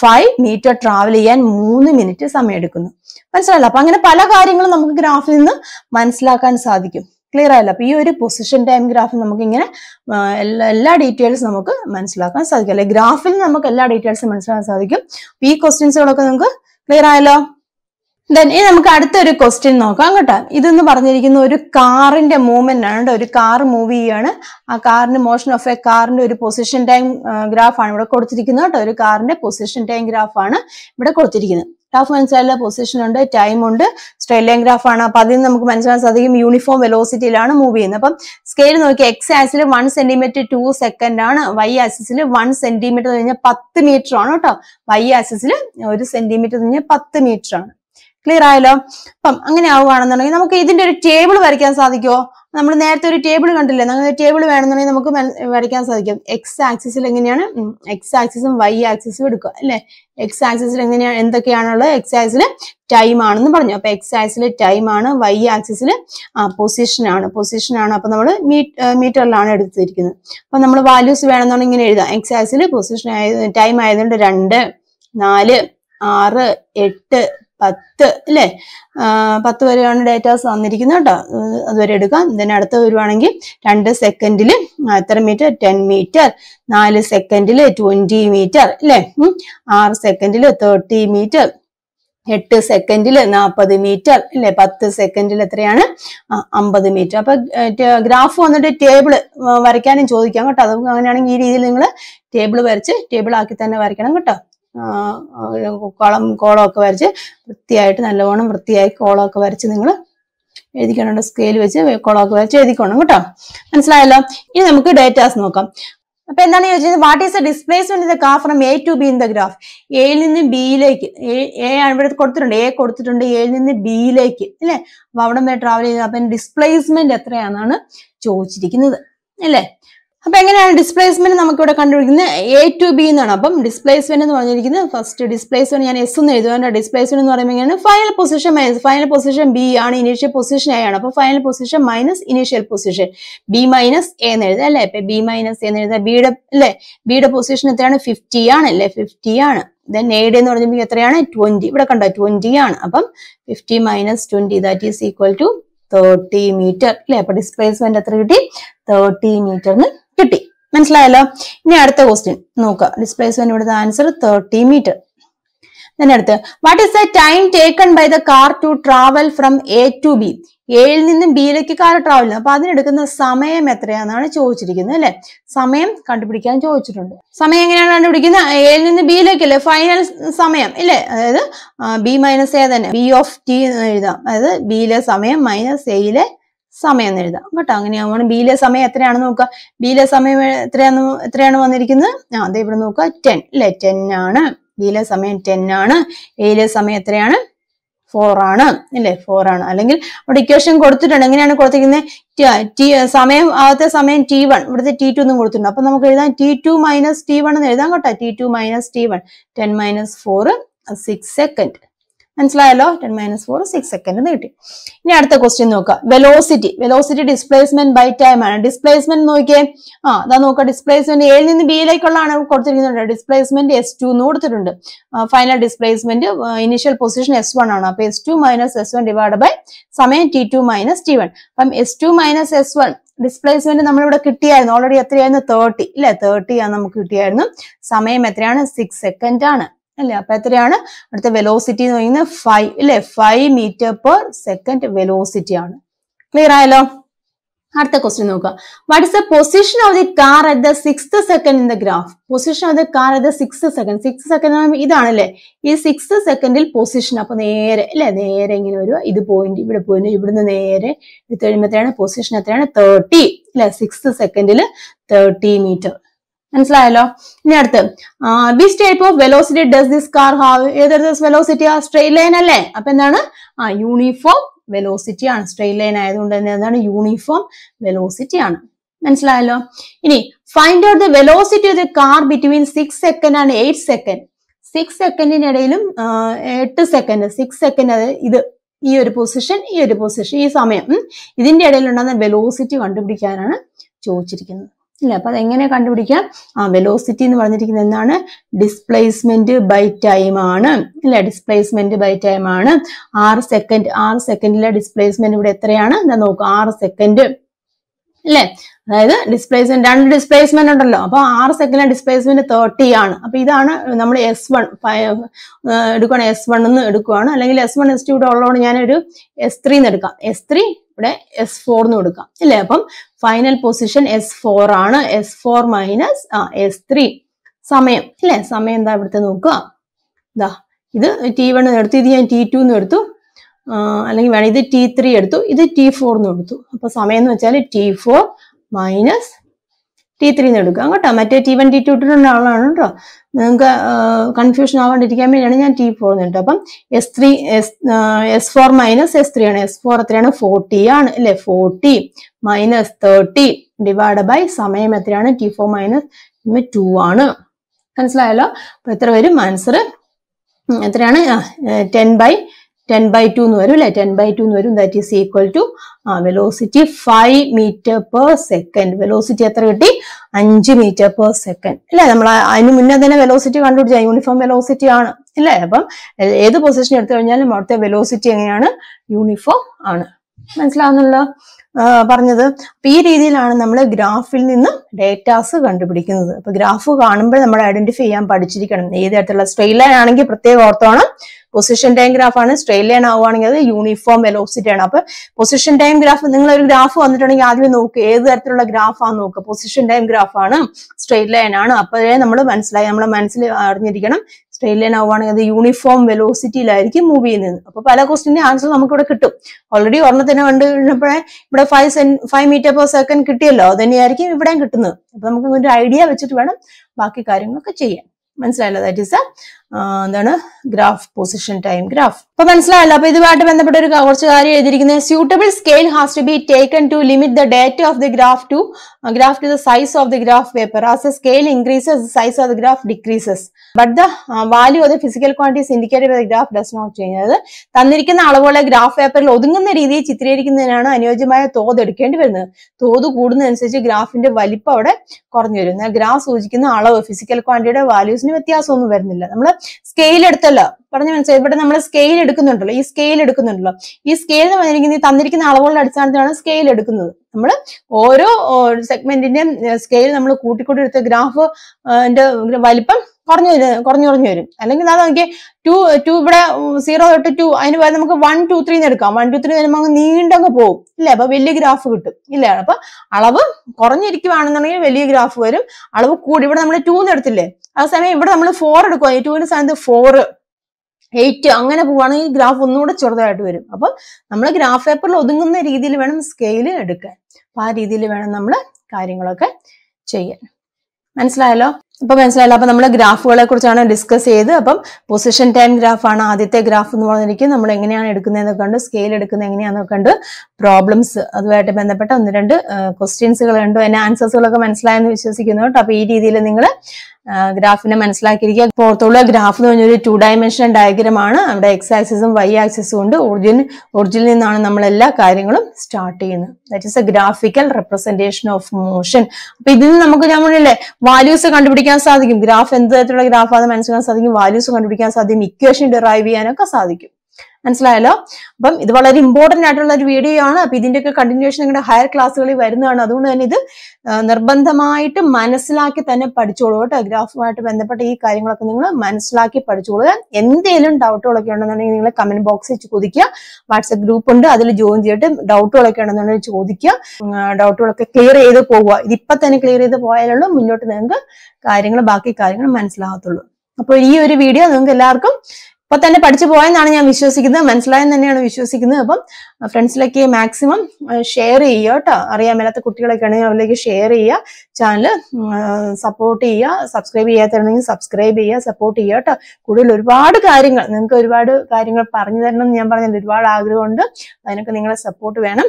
five metre travel ചെയ്യാൻ മൂന്ന് മിനിറ്റ് സമയമെടുക്കുന്നു മനസ്സിലായല്ലോ അപ്പൊ അങ്ങനെ പല കാര്യങ്ങളും നമുക്ക് ഗ്രാഫിൽ നിന്ന് മനസ്സിലാക്കാൻ സാധിക്കും ക്ലിയർ ആയല്ലോ അപ്പൊ ഈ ഒരു പൊസിഷൻ ടൈം ഗ്രാഫിൽ നമുക്ക് ഇങ്ങനെ എല്ലാ ഡീറ്റെയിൽസ് നമുക്ക് മനസ്സിലാക്കാൻ സാധിക്കും അല്ലെ ഗ്രാഫിൽ നമുക്ക് എല്ലാ ഡീറ്റെയിൽസും മനസ്സിലാക്കാൻ സാധിക്കും ഈ ക്വസ്റ്റ്യൻസുകളൊക്കെ നമുക്ക് ക്ലിയർ ആയല്ലോ ദെൻ ഇനി നമുക്ക് അടുത്തൊരു ക്വസ്റ്റ്യൻ നോക്കാം കേട്ടോ ഇതെന്ന് പറഞ്ഞിരിക്കുന്ന ഒരു കാറിന്റെ മൂവ്മെന്റ് ആണ് കേട്ടോ ഒരു കാർ മൂവ് ചെയ്യാണ് ആ കാറിന്റെ മോഷൻ ഓഫ് എ കാറിന്റെ ഒരു പൊസിഷൻ ടൈം ഗ്രാഫ് ആണ് ഇവിടെ കൊടുത്തിരിക്കുന്നത് കേട്ടോ ഒരു കാറിന്റെ പൊസിഷൻ ടൈം ഗ്രാഫ് ആണ് ഇവിടെ കൊടുത്തിരിക്കുന്നത് ഗ്രാഫ് മനസ്സിലായ പൊസിഷൻ ഉണ്ട് ടൈം ഉണ്ട് സ്ട്രെയിറ്റ് ലൈൻ ഗ്രാഫ് ആണ് അപ്പൊ അതിൽ നമുക്ക് മനസ്സിലാക്കാൻ സാധിക്കും യൂണിഫോം വെലോസിറ്റിയിലാണ് മൂവ് ചെയ്യുന്നത് അപ്പം സ്കെയിൽ നോക്കി എക്സ് ആസിൽ വൺ സെന്റിമീറ്റർ ടു സെക്കൻഡ് ആണ് വൈ ആസിസിൽ വൺ സെന്റിമീറ്റർ കഴിഞ്ഞാൽ പത്ത് മീറ്റർ ആണ് കേട്ടോ വൈ ആസിസിൽ ഒരു സെന്റിമീറ്റർ കഴിഞ്ഞാൽ പത്ത് മീറ്റർ ആണ് ക്ലിയർ ആയല്ലോ അപ്പം അങ്ങനെ ആവുകയാണെന്നുണ്ടെങ്കിൽ നമുക്ക് ഇതിന്റെ ഒരു ടേബിൾ വരയ്ക്കാൻ സാധിക്കുമോ നമ്മൾ നേരത്തെ ഒരു ടേബിൾ കണ്ടില്ലേ അങ്ങനെ ടേബിൾ വേണമെന്നുണ്ടെങ്കിൽ നമുക്ക് വരയ്ക്കാൻ സാധിക്കും എക്സ് ആക്സിസിൽ എങ്ങനെയാണ് എക്സ് ആക്സിസും വൈ ആക്സിസും എടുക്കുക അല്ലെ എക്സ് ആക്സിസിൽ എങ്ങനെയാണ് എന്തൊക്കെയാണുള്ളത് എക്സ് ആക്സിൽ ടൈം ആണെന്ന് പറഞ്ഞു അപ്പൊ എക്സ് ആക്സിൽ ടൈം ആണ് വൈ ആക്സിസിൽ പൊസിഷനാണ് പൊസിഷൻ ആണ് പൊസിഷൻ ആണ് അപ്പൊ നമ്മൾ മീറ്ററിലാണ് എടുത്തിരിക്കുന്നത് അപ്പൊ നമ്മൾ വാല്യൂസ് വേണമെന്നുണ്ടെങ്കിൽ ഇങ്ങനെ എഴുതാം എക്സ് ആക്സിൽ പൊസിഷൻ ആയത് ടൈം ആയതുകൊണ്ട് രണ്ട് നാല് ആറ് എട്ട് പത്ത് അല്ലേ പത്ത് വരെയാണ് ഡേറ്റാസ് വന്നിരിക്കുന്നത് കേട്ടോ അതുവരെ എടുക്കാം ഇതിന് അടുത്ത വരുവാണെങ്കിൽ രണ്ട് സെക്കൻഡിൽ എത്ര മീറ്റർ ടെൻ മീറ്റർ നാല് സെക്കൻഡിൽ ട്വന്റി മീറ്റർ അല്ലേ ആറ് സെക്കൻഡിൽ തേർട്ടി മീറ്റർ എട്ട് സെക്കൻഡിൽ നാൽപ്പത് മീറ്റർ അല്ലെ പത്ത് സെക്കൻഡിൽ എത്രയാണ് അമ്പത് മീറ്റർ അപ്പൊ ഗ്രാഫ് വന്നിട്ട് ടേബിൾ വരയ്ക്കാനും ചോദിക്കാം കേട്ടോ അത് അങ്ങനെയാണെങ്കിൽ ഈ രീതിയിൽ നിങ്ങൾ ടേബിൾ വരച്ച് ടേബിൾ ആക്കി തന്നെ വരയ്ക്കണം കേട്ടോ കളം കോളമൊക്കെ വരച്ച് വൃത്തിയായിട്ട് നല്ലവണ്ണം വൃത്തിയായി കോളമൊക്കെ വരച്ച് നിങ്ങൾ എഴുതിക്കണം സ്കെയിൽ വെച്ച് കോളമൊക്കെ വരച്ച് എഴുതിക്കണം കേട്ടോ മനസ്സിലായല്ലോ ഇനി നമുക്ക് ഡേറ്റാസ് നോക്കാം അപ്പൊ എന്താണ് ചോദിച്ചത് what is a displacement in the from A to B in the graph എയിൽ നിന്ന് ബിയിലേക്ക് എ ആണ് ഇവിടെ കൊടുത്തിട്ടുണ്ട് എ കൊടുത്തിട്ടുണ്ട് എയിൽ നിന്ന് ബിയിലേക്ക് അല്ലേ അപ്പൊ അവിടെ ട്രാവൽ ചെയ്ത് അപ്പൊ ഡിസ്പ്ലേസ്മെന്റ് എത്രയാണെന്നാണ് ചോദിച്ചിരിക്കുന്നത് അല്ലേ അപ്പം എങ്ങനെയാണ് ഡിസ്പ്ലേസ്മെന്റ് നമുക്കിവിടെ കണ്ടുപിടിക്കുന്നത് എ ടു ബി എന്നാണ് അപ്പം ഡിസ്പ്ലേസ്മെന്റ് എന്ന് പറഞ്ഞിരിക്കുന്നത് ഫസ്റ്റ് ഡിസ്പ്ലേസ്മെൻറ്റ് ഞാൻ എസ് എന്ന് എഴുതുവാൻ്റെ ഡിസ്പ്ലേസ്മെന്റ് എന്ന് പറയുമ്പോൾ എങ്ങനെയാണ് final position minus final position B ആണ് ഇനീഷ്യൽ പൊസിഷൻ എ ആണ് അപ്പോൾ final position minus initial position B minus A എന്ന് എഴുതുക അല്ലേ ഇപ്പം ബി മൈനസ് എ എന്ന് എഴുതുക ബിയുടെ അല്ലേ ബിയുടെ പൊസിഷൻ എത്രയാണ് ഫിഫ്റ്റി ആണ് അല്ലേ ഫിഫ്റ്റി ആണ് ദെൻ എയുടെ എന്ന് പറയുമ്പോൾ എത്രയാണ് ട്വൻറ്റി ഇവിടെ കണ്ടോ ട്വൻറ്റി ആണ് അപ്പം fifty minus twenty that is equal to thirty metre അല്ലേ അപ്പം ഡിസ്പ്ലേസ്മെന്റ് എത്ര കിട്ടി തേർട്ടി എന്ന് കിട്ടി മനസ്സിലായല്ലോ ഇനി അടുത്ത ക്വസ്റ്റ്യൻ നോക്കുക ഡിസ്പ്ലേസ്മെന്റ് ഇവിടുത്തെ ആൻസർ തേർട്ടി മീറ്റർ തന്നെ അടുത്ത് what is the time taken by the car to travel from A to B എയിൽ നിന്നും ബിയിലേക്ക് കാർ ട്രാവൽ ചെയ്യുന്നത് അപ്പൊ അതിനെടുക്കുന്ന സമയം എത്രയാണെന്നാണ് ചോദിച്ചിരിക്കുന്നത് അല്ലെ സമയം കണ്ടുപിടിക്കാൻ ചോദിച്ചിട്ടുണ്ട് സമയം എങ്ങനെയാണ് കണ്ടുപിടിക്കുന്നത് എയിൽ നിന്ന് ബിയിലേക്ക് അല്ലെ ഫൈനൽ സമയം ഇല്ലേ അതായത് ബി മൈനസ് എ തന്നെ ബി ഓഫ് ടി എന്ന് എഴുതാം അതായത് ബിയിലെ സമയം മൈനസ് എയിലെ സമയം എന്ന് എഴുതാം കേട്ടോ അങ്ങനെയാവുകയാണ് ബിയിലെ സമയം എത്രയാണ് നോക്കുക ബിയിലെ സമയം എത്രയാണ് എത്രയാണ് വന്നിരിക്കുന്നത് ആ അതെ ഇവിടെ നോക്കുക ടെൻ അല്ലെ ടെൻ ആണ് ബിയിലെ സമയം ടെൻ ആണ് എയിലെ സമയം എത്രയാണ് ഫോർ ആണ് അല്ലെ ഫോർ ആണ് അല്ലെങ്കിൽ അവിടെ ഇക്വേഷൻ കൊടുത്തിട്ടുണ്ട് എങ്ങനെയാണ് കൊടുത്തിരിക്കുന്നത് ടി സമയം ആദ്യത്തെ സമയം ടി വൺ ഇവിടുത്തെ ടി ടു എന്നും കൊടുത്തിട്ടുണ്ട് അപ്പൊ നമുക്ക് എഴുതാം T two minus T one എന്ന് എഴുതാം കേട്ടോ T two minus T one ten minus four six second മനസ്സിലായല്ലോ ten minus four six second കിട്ടി ഇനി അടുത്ത ക്വസ്റ്റ്യൻ നോക്കുക velocity velocity displacement by time ആണ് ഡിസ്പ്ലേസ്മെന്റ് നോക്കിയേ ആ അതാ നോക്കുക ഡിസ്പ്ലേസ്മെന്റ് എയിൽ നിന്ന് ബിയിലേക്കുള്ളതാണ് കൊടുത്തിരിക്കുന്നത് ഡിസ്പ്ലേസ്മെന്റ് എസ് ടു എന്ന് കൊടുത്തിട്ടുണ്ട് final displacement initial position S one ആണ് അപ്പൊ S two minus S one divide by സമയം T two minus T one അപ്പം S two minus S one displacement നമ്മളിവിടെ കിട്ടിയായിരുന്നു ഓൾറെഡി എത്രയായിരുന്നു തേർട്ടി അല്ലെ തേർട്ടി ആണ് നമുക്ക് കിട്ടിയായിരുന്നു സമയം എത്രയാണ് സിക്സ് സെക്കൻഡ് ആണ് അല്ലെ അപ്പൊ എത്രയാണ് അടുത്ത വെലോസിറ്റി എന്ന് പറയുന്നത് ഫൈവ് അല്ലെ five metre per second velocity ആണ് ക്ലിയർ ആയല്ലോ അടുത്ത ക്വസ്റ്റ്യൻ നോക്കുക what is the position of the car at the six second in the graph position of the car at the six second six second ഇതാണല്ലേ ഈ six സെക്കൻഡിൽ position അപ്പൊ നേരെ അല്ലെ നേരെ ഇങ്ങനെ വരിക ഇത് പോയിന്റ് ഇവിടെ പോയിന്റ് ഇവിടുന്ന് നേരെ ഇത് കഴിയുമ്പോഴത്തേയാണ് പൊസിഷൻ എത്രയാണ് തേർട്ടി അല്ലെ സിക്സ് സെക്കൻഡിൽ തേർട്ടി മീറ്റർ മനസ്സിലായല്ലോ ഇനി അടുത്ത് which type of velocity does this car have ഏതൊരു വെലോസിറ്റി ആ സ്ട്രെയിൻ ലൈൻ അല്ലേ അപ്പൊ എന്താണ് ആ യൂണിഫോം വെലോസിറ്റി ആണ് സ്ട്രെയിൻ ലൈൻ ആയതുകൊണ്ട് തന്നെ എന്താണ് യൂണിഫോം വെലോസിറ്റി ആണ് മനസ്സിലായല്ലോ ഇനി find out the velocity of the car between six second and eight second six സെക്കൻഡിനിടയിലും എട്ട് സെക്കൻഡ് സിക്സ് സെക്കൻഡ് അത് ഇത് ഈ ഒരു പൊസിഷൻ ഈ ഒരു പൊസിഷൻ ഈ സമയം ഇതിന്റെ ഇടയിൽ ഉണ്ടാകുന്ന വെലോസിറ്റി കണ്ടുപിടിക്കാനാണ് ചോദിച്ചിരിക്കുന്നത് ഇല്ല അപ്പൊ അതെങ്ങനെ കണ്ടുപിടിക്കാം ആ വെലോസിറ്റി എന്ന് പറഞ്ഞിരിക്കുന്നത് എന്താണ് ഡിസ്പ്ലേസ്മെന്റ് ബൈ ടൈം ആണ് ഇല്ല ഡിസ്പ്ലേസ്മെന്റ് ബൈ ടൈം ആണ് ആറ് സെക്കൻഡ് ആറ് സെക്കൻഡിലെ ഡിസ്പ്ലേസ്മെന്റ് ഇവിടെ എത്രയാണ് എന്താ നോക്കുക ആറ് സെക്കൻഡ് അല്ലെ അതായത് ഡിസ്പ്ലേസ്മെന്റ് രണ്ട് ഡിസ്പ്ലേസ്മെന്റ് ഉണ്ടല്ലോ അപ്പോൾ ആറ് സെക്കൻഡ് ഡിസ്പ്ലേസ്മെന്റ് തേർട്ടി ആണ് അപ്പോൾ ഇതാണ് നമ്മൾ എസ് വൺ എടുക്കുകയാണ് എസ് വൺ എന്ന് എടുക്കുവാണ് അല്ലെങ്കിൽ എസ് വൺ എസ് ടു ഇവിടെ ഉള്ളതുകൊണ്ട് ഞാനൊരു എസ് ത്രീ എന്ന് എടുക്കാം എസ് ത്രീ ഇവിടെ എസ് ഫോർ എന്ന് കൊടുക്കാം അല്ലെ അപ്പം ഫൈനൽ പൊസിഷൻ എസ് ഫോർ ആണ് എസ് ഫോർ മൈനസ് ആ എസ് ത്രീ സമയം അല്ലെ സമയം എന്താ ഇവിടുത്തെ നോക്കുക ഇതാ ഇത് ടി വൺ എടുത്തു ഇത് ഞാൻ ടി ടു എന്ന് എടുത്തു അല്ലെങ്കിൽ വേണമെങ്കിൽ ഇത് ടി ത്രീ എടുത്തു ഇത് ടി ഫോർ എന്ന് എടുത്തു അപ്പൊ സമയം എന്ന് വെച്ചാൽ T four minus T three എന്ന് എടുക്കുക കേട്ടോ മറ്റേ ടി വൺ ടി ടു ഇട്ടിട്ടുള്ള ആളാണ് കേട്ടോ നിങ്ങൾക്ക് കൺഫ്യൂഷൻ ആവാണ്ടിരിക്കാൻ വേണ്ടിയാണ് ഞാൻ ടി ഫോർ എന്ന് എന്നിട്ട് അപ്പം S three S S four minus S three ആണ് എസ് ഫോർ എത്രയാണ് ഫോർട്ടി ആണ് അല്ലെ forty minus thirty divide by സമയം എത്രയാണ് ടി ഫോർ മൈനസ് ടു ആണ് മനസ്സിലായല്ലോ അപ്പൊ എത്ര വരും ആൻസർ എത്രയാണ് ten by ten by two എന്ന് വരും അല്ലെ ടെൻ ബൈ ടു എന്ന് വരും ദാറ്റ് ഈസ് ഈക്വൽ ടു ആ velocity five metre per second velocity എത്ര കിട്ടി അഞ്ച് മീറ്റർ പെർ സെക്കൻഡ് അല്ലെ നമ്മൾ അതിന് മുന്നേ തന്നെ വെലോസിറ്റി കണ്ടുപിടിച്ച യൂണിഫോം വെലോസിറ്റി ആണ് അല്ലേ അപ്പം ഏത് പൊസിഷൻ എടുത്തു കഴിഞ്ഞാലും അവിടുത്തെ വെലോസിറ്റി എങ്ങനെയാണ് യൂണിഫോം ആണ് മനസ്സിലാവുന്നുണ്ടോ പറഞ്ഞത് അപ്പൊ ഈ രീതിയിലാണ് നമ്മൾ ഗ്രാഫിൽ നിന്ന് ഡേറ്റാസ് കണ്ടുപിടിക്കുന്നത് അപ്പൊ ഗ്രാഫ് കാണുമ്പോൾ നമ്മൾ ഐഡന്റിഫൈ ചെയ്യാൻ പഠിച്ചിരിക്കണം ഏത് തരത്തിലുള്ള സ്ട്രെയിറ്റ് ലൈൻ ആണെങ്കിൽ പ്രത്യേകം ഓർത്തോണം പൊസിഷൻ ടൈം ഗ്രാഫ് ആണ് സ്ട്രെയിറ്റ് ലൈൻ ആവുകയാണെങ്കിൽ അത് യൂണിഫോം വെലോസിറ്റി ആണ് അപ്പൊ പൊസിഷൻ ടൈം ഗ്രാഫ് നിങ്ങൾ ഒരു ഗ്രാഫ് വന്നിട്ടുണ്ടെങ്കിൽ ആദ്യം നോക്കുക ഏത് തരത്തിലുള്ള ഗ്രാഫാന്ന് നോക്കുക പൊസിഷൻ ടൈം ഗ്രാഫ് ആണ് സ്ട്രെയിറ്റ് ലൈൻ ആണ് അപ്പോഴേ നമ്മൾ മനസ്സിലായി നമ്മളെ മനസ്സിൽ അറിഞ്ഞിരിക്കണം സ്ട്രെയിൻ ലൈൻ ആവുകയാണെങ്കിൽ അത് യൂണിഫോം വെലോസിറ്റിയിലായിരിക്കും മൂവ് ചെയ്യുന്നത് അപ്പൊ പല ക്വസ്റ്റിന്റെ ആൻസർ നമുക്ക് ഇവിടെ കിട്ടും ഓൾറെഡി ഒരെണ്ണം തന്നെ കണ്ടു കഴിഞ്ഞപ്പോഴേ ഇവിടെ ഫൈവ് സെൻ ഫൈവ് മീറ്റർ പെർ സെക്കൻഡ് കിട്ടിയല്ലോ അത് തന്നെയായിരിക്കും ഇവിടെയും കിട്ടുന്നത് അപ്പൊ നമുക്ക് ഒരു ഐഡിയ വെച്ചിട്ട് വേണം ബാക്കി കാര്യങ്ങളൊക്കെ ചെയ്യാൻ മനസ്സിലായല്ലോ ദാറ്റ് ഈസ് എന്താണ് ഗ്രാഫ് പൊസിഷൻ ടൈം ഗ്രാഫ് അപ്പൊ മനസ്സിലായല്ലോ അപ്പൊ ഇതുമായിട്ട് ബന്ധപ്പെട്ട ഒരു കുറച്ച് കാര്യം എഴുതിയിരിക്കുന്നത് suitable scale has to be taken to limit the data of the graph to graph to the size of the graph paper as a scale increases the size of the graph decreases but the value of the physical quantities indicated by the graph does not change അതായത് തന്നിരിക്കുന്ന അളവുകളെ graph പേപ്പറിൽ ഒതുങ്ങുന്ന രീതിയിൽ ചിത്രീകരിക്കുന്നതിനാണ് അനുയോജ്യമായ തോത് എടുക്കേണ്ടി വരുന്നത് തോത് കൂടുന്നതനുസരിച്ച് ഗ്രാഫിന്റെ വലിപ്പം അവിടെ കുറഞ്ഞു വരും എന്നാൽ ഗ്രാഫ് സൂചിക്കുന്ന അളവ് ഫിസിക്കൽ ക്വാണ്ടിറ്റിയുടെ വാല്യൂസ് ഡിസ്റ്റൻസിന് വ്യത്യാസമൊന്നും വരുന്നില്ല നമ്മൾ സ്കെയിൽ എടുത്തല്ലോ പറഞ്ഞു മനസ്സിലായി ഇവിടെ നമ്മൾ സ്കെയിൽ എടുക്കുന്നുണ്ടല്ലോ ഈ സ്കെയിൽ എടുക്കുന്നുണ്ടല്ലോ ഈ സ്കെയിൽ എന്ന് പറഞ്ഞിരിക്കുന്നത് തന്നിരിക്കുന്ന അളവുകളുടെ അടിസ്ഥാനത്തിലാണ് സ്കെയിൽ എടുക്കുന്നത് നമ്മൾ ഓരോ സെഗ്മെന്റിന്റെയും സ്കെയിൽ നമ്മൾ കൂട്ടിക്കൂട്ടി എടുത്ത ഗ്രാഫ് വലിപ്പം കുറഞ്ഞു കുറഞ്ഞു കുറഞ്ഞു വരും അല്ലെങ്കിൽ അത് നോക്കിയാൽ ടു ടു ഇവിടെ സീറോ തൊട്ട് ടു അതിന് പകരം നമുക്ക് വൺ ടു ത്രീ എടുക്കാം വൺ ടു ത്രീ വരുമ്പോൾ അങ്ങ് നീണ്ടങ്ങ് പോകും ഇല്ല അപ്പൊ വലിയ ഗ്രാഫ് കിട്ടും ഇല്ല അപ്പൊ അളവ് കുറഞ്ഞിരിക്കുവാണെന്നുണ്ടെങ്കിൽ വലിയ ഗ്രാഫ് വരും അളവ് കൂടി ഇവിടെ നമ്മൾ ടൂന്ന് എടുത്തില്ലേ ആ സമയം ഇവിടെ നമ്മൾ ഫോർ എടുക്കുക ടൂവിന്റെ സ്ഥാനത്ത് ഫോർ എയ്റ്റ് അങ്ങനെ പോവുകയാണെങ്കിൽ ഗ്രാഫ് ഒന്നുകൂടെ ചെറുതായിട്ട് വരും അപ്പൊ നമ്മൾ ഗ്രാഫ് പേപ്പറിൽ ഒതുങ്ങുന്ന രീതിയിൽ വേണം സ്കെയിൽ എടുക്കാൻ അപ്പൊ ആ രീതിയിൽ വേണം നമ്മൾ കാര്യങ്ങളൊക്കെ ചെയ്യാൻ മനസ്സിലായല്ലോ ഇപ്പൊ മനസ്സിലായല്ലോ അപ്പൊ നമ്മൾ ഗ്രാഫുകളെ കുറിച്ചാണ് ഡിസ്കസ് ചെയ്ത് അപ്പം പൊസിഷൻ ടൈം ഗ്രാഫാണ് ആദ്യത്തെ ഗ്രാഫ് എന്ന് പറഞ്ഞിരിക്കും നമ്മൾ എങ്ങനെയാണ് എടുക്കുന്നതെന്നൊക്കെ ഉണ്ട് സ്കെയിൽ എടുക്കുന്നത് എങ്ങനെയാണെന്നൊക്കെ ഉണ്ട് പ്രോബ്ലംസ് അതുമായിട്ട് ബന്ധപ്പെട്ട ഒന്ന് രണ്ട് ക്വസ്റ്റ്യൻസുകൾ ഉണ്ട് അതിന് ആൻസേഴ്സുകളൊക്കെ മനസ്സിലായെന്ന് വിശ്വസിക്കുന്നു കേട്ടോ അപ്പൊ ഈ രീതിയിൽ നിങ്ങൾ ഗ്രാഫിനെ മനസ്സിലാക്കിയിരിക്കുക പുറത്തുള്ള ഗ്രാഫ് എന്ന് പറഞ്ഞൊരു ടു ഡയമെൻഷണൽ ഡയഗ്രമാണ് അവിടെ എക്സ് ആക്സിസും വൈ ആക്സിസും ഉണ്ട് ഒറിജിൻ ഒറിജിനിൽ നിന്നാണ് നമ്മൾ എല്ലാ കാര്യങ്ങളും സ്റ്റാർട്ട് ചെയ്യുന്നത് that is a graphical representation of motion അപ്പൊ ഇതിൽ നിന്ന് നമുക്ക് ഞാൻ പറഞ്ഞില്ലേ വാല്യൂസ് കണ്ടുപിടിക്കാൻ സാധിക്കും ഗ്രാഫ് എന്ത് തരത്തിലുള്ള ഗ്രാഫ് അത് മനസ്സിലാക്കാൻ സാധിക്കും വാല്യൂസ് കണ്ടുപിടിക്കാൻ സാധിക്കും ഇക്വേഷൻ ഡിറൈവ് ചെയ്യാനൊക്കെ സാധിക്കും മനസ്സിലായല്ലോ അപ്പം ഇത് വളരെ ഇമ്പോർട്ടന്റ് ആയിട്ടുള്ള ഒരു വീഡിയോ ആണ് അപ്പൊ ഇതിന്റെയൊക്കെ കണ്ടിന്യൂഷൻ നിങ്ങളുടെ ഹയർ ക്ലാസ്സുകളിൽ വരുന്നതാണ് അതുകൊണ്ട് തന്നെ ഇത് നിർബന്ധമായിട്ട് മനസ്സിലാക്കി തന്നെ പഠിച്ചോളൂ കേട്ടോ ഗ്രാഫുമായിട്ട് ബന്ധപ്പെട്ട ഈ കാര്യങ്ങളൊക്കെ നിങ്ങൾ മനസ്സിലാക്കി പഠിച്ചോളുക എന്തെങ്കിലും ഡൗട്ടുകളൊക്കെ ഉണ്ടെന്നുണ്ടെങ്കിൽ നിങ്ങൾ കമന്റ് ബോക്സിൽ ചോദിക്കുക വാട്സപ്പ് ഗ്രൂപ്പ് ഉണ്ട് അതിൽ ജോയിൻ ചെയ്തിട്ട് ഡൗട്ടുകളൊക്കെ ഉണ്ടെന്നുണ്ടെങ്കിൽ ചോദിക്കുക ഡൗട്ടുകളൊക്കെ ക്ലിയർ ചെയ്ത് പോവുക ഇതിപ്പം തന്നെ ക്ലിയർ ചെയ്ത് പോയാലുള്ളൂ മുന്നോട്ട് നിങ്ങൾക്ക് കാര്യങ്ങൾ ബാക്കി കാര്യങ്ങൾ മനസ്സിലാകത്തുള്ളൂ അപ്പോൾ ഈ ഒരു വീഡിയോ നിങ്ങൾക്ക് എല്ലാവർക്കും അപ്പൊ തന്നെ പഠിച്ചു പോയെന്നാണ് ഞാൻ വിശ്വസിക്കുന്നത് മനസ്സിലായെന്ന് തന്നെയാണ് വിശ്വസിക്കുന്നത് അപ്പം ഫ്രണ്ട്സിലേക്ക് മാക്സിമം ഷെയർ ചെയ്യുക കേട്ടോ അറിയാൻ മേലാത്ത കുട്ടികളൊക്കെ ആണെങ്കിൽ അവരിലേക്ക് ഷെയർ ചെയ്യുക ചാനൽ സപ്പോർട്ട് ചെയ്യുക സബ്സ്ക്രൈബ് ചെയ്യാത്തവരുണ്ടെങ്കിൽ സബ്സ്ക്രൈബ് ചെയ്യുക സപ്പോർട്ട് ചെയ്യുക കേട്ടോ കൂടുതൽ ഒരുപാട് കാര്യങ്ങൾ നിങ്ങൾക്ക് ഒരുപാട് കാര്യങ്ങൾ പറഞ്ഞു തരണം എന്ന് ഞാൻ പറഞ്ഞില്ല ഒരുപാട് ആഗ്രഹമുണ്ട് അതിനൊക്കെ നിങ്ങളെ സപ്പോർട്ട് വേണം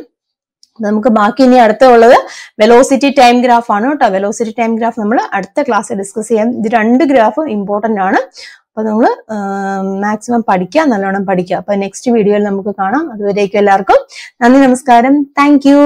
നമുക്ക് ബാക്കി ഇനി അടുത്ത ഉള്ളത് വെലോസിറ്റി ടൈം ഗ്രാഫ് ആണ് കേട്ടോ വെലോസിറ്റി ടൈം ഗ്രാഫ് നമ്മൾ അടുത്ത ക്ലാസ്സിൽ ഡിസ്കസ് ചെയ്യാം ഇത് രണ്ട് ഗ്രാഫും ഇമ്പോർട്ടന്റ് ആണ് അപ്പോൾ നമ്മൾ മാക്സിമം പഠിക്കുക നല്ലോണം പഠിക്കുക അപ്പോൾ നെക്സ്റ്റ് വീഡിയോയിൽ നമുക്ക് കാണാം അതുവരേക്കും എല്ലാവർക്കും നന്ദി നമസ്കാരം താങ്ക്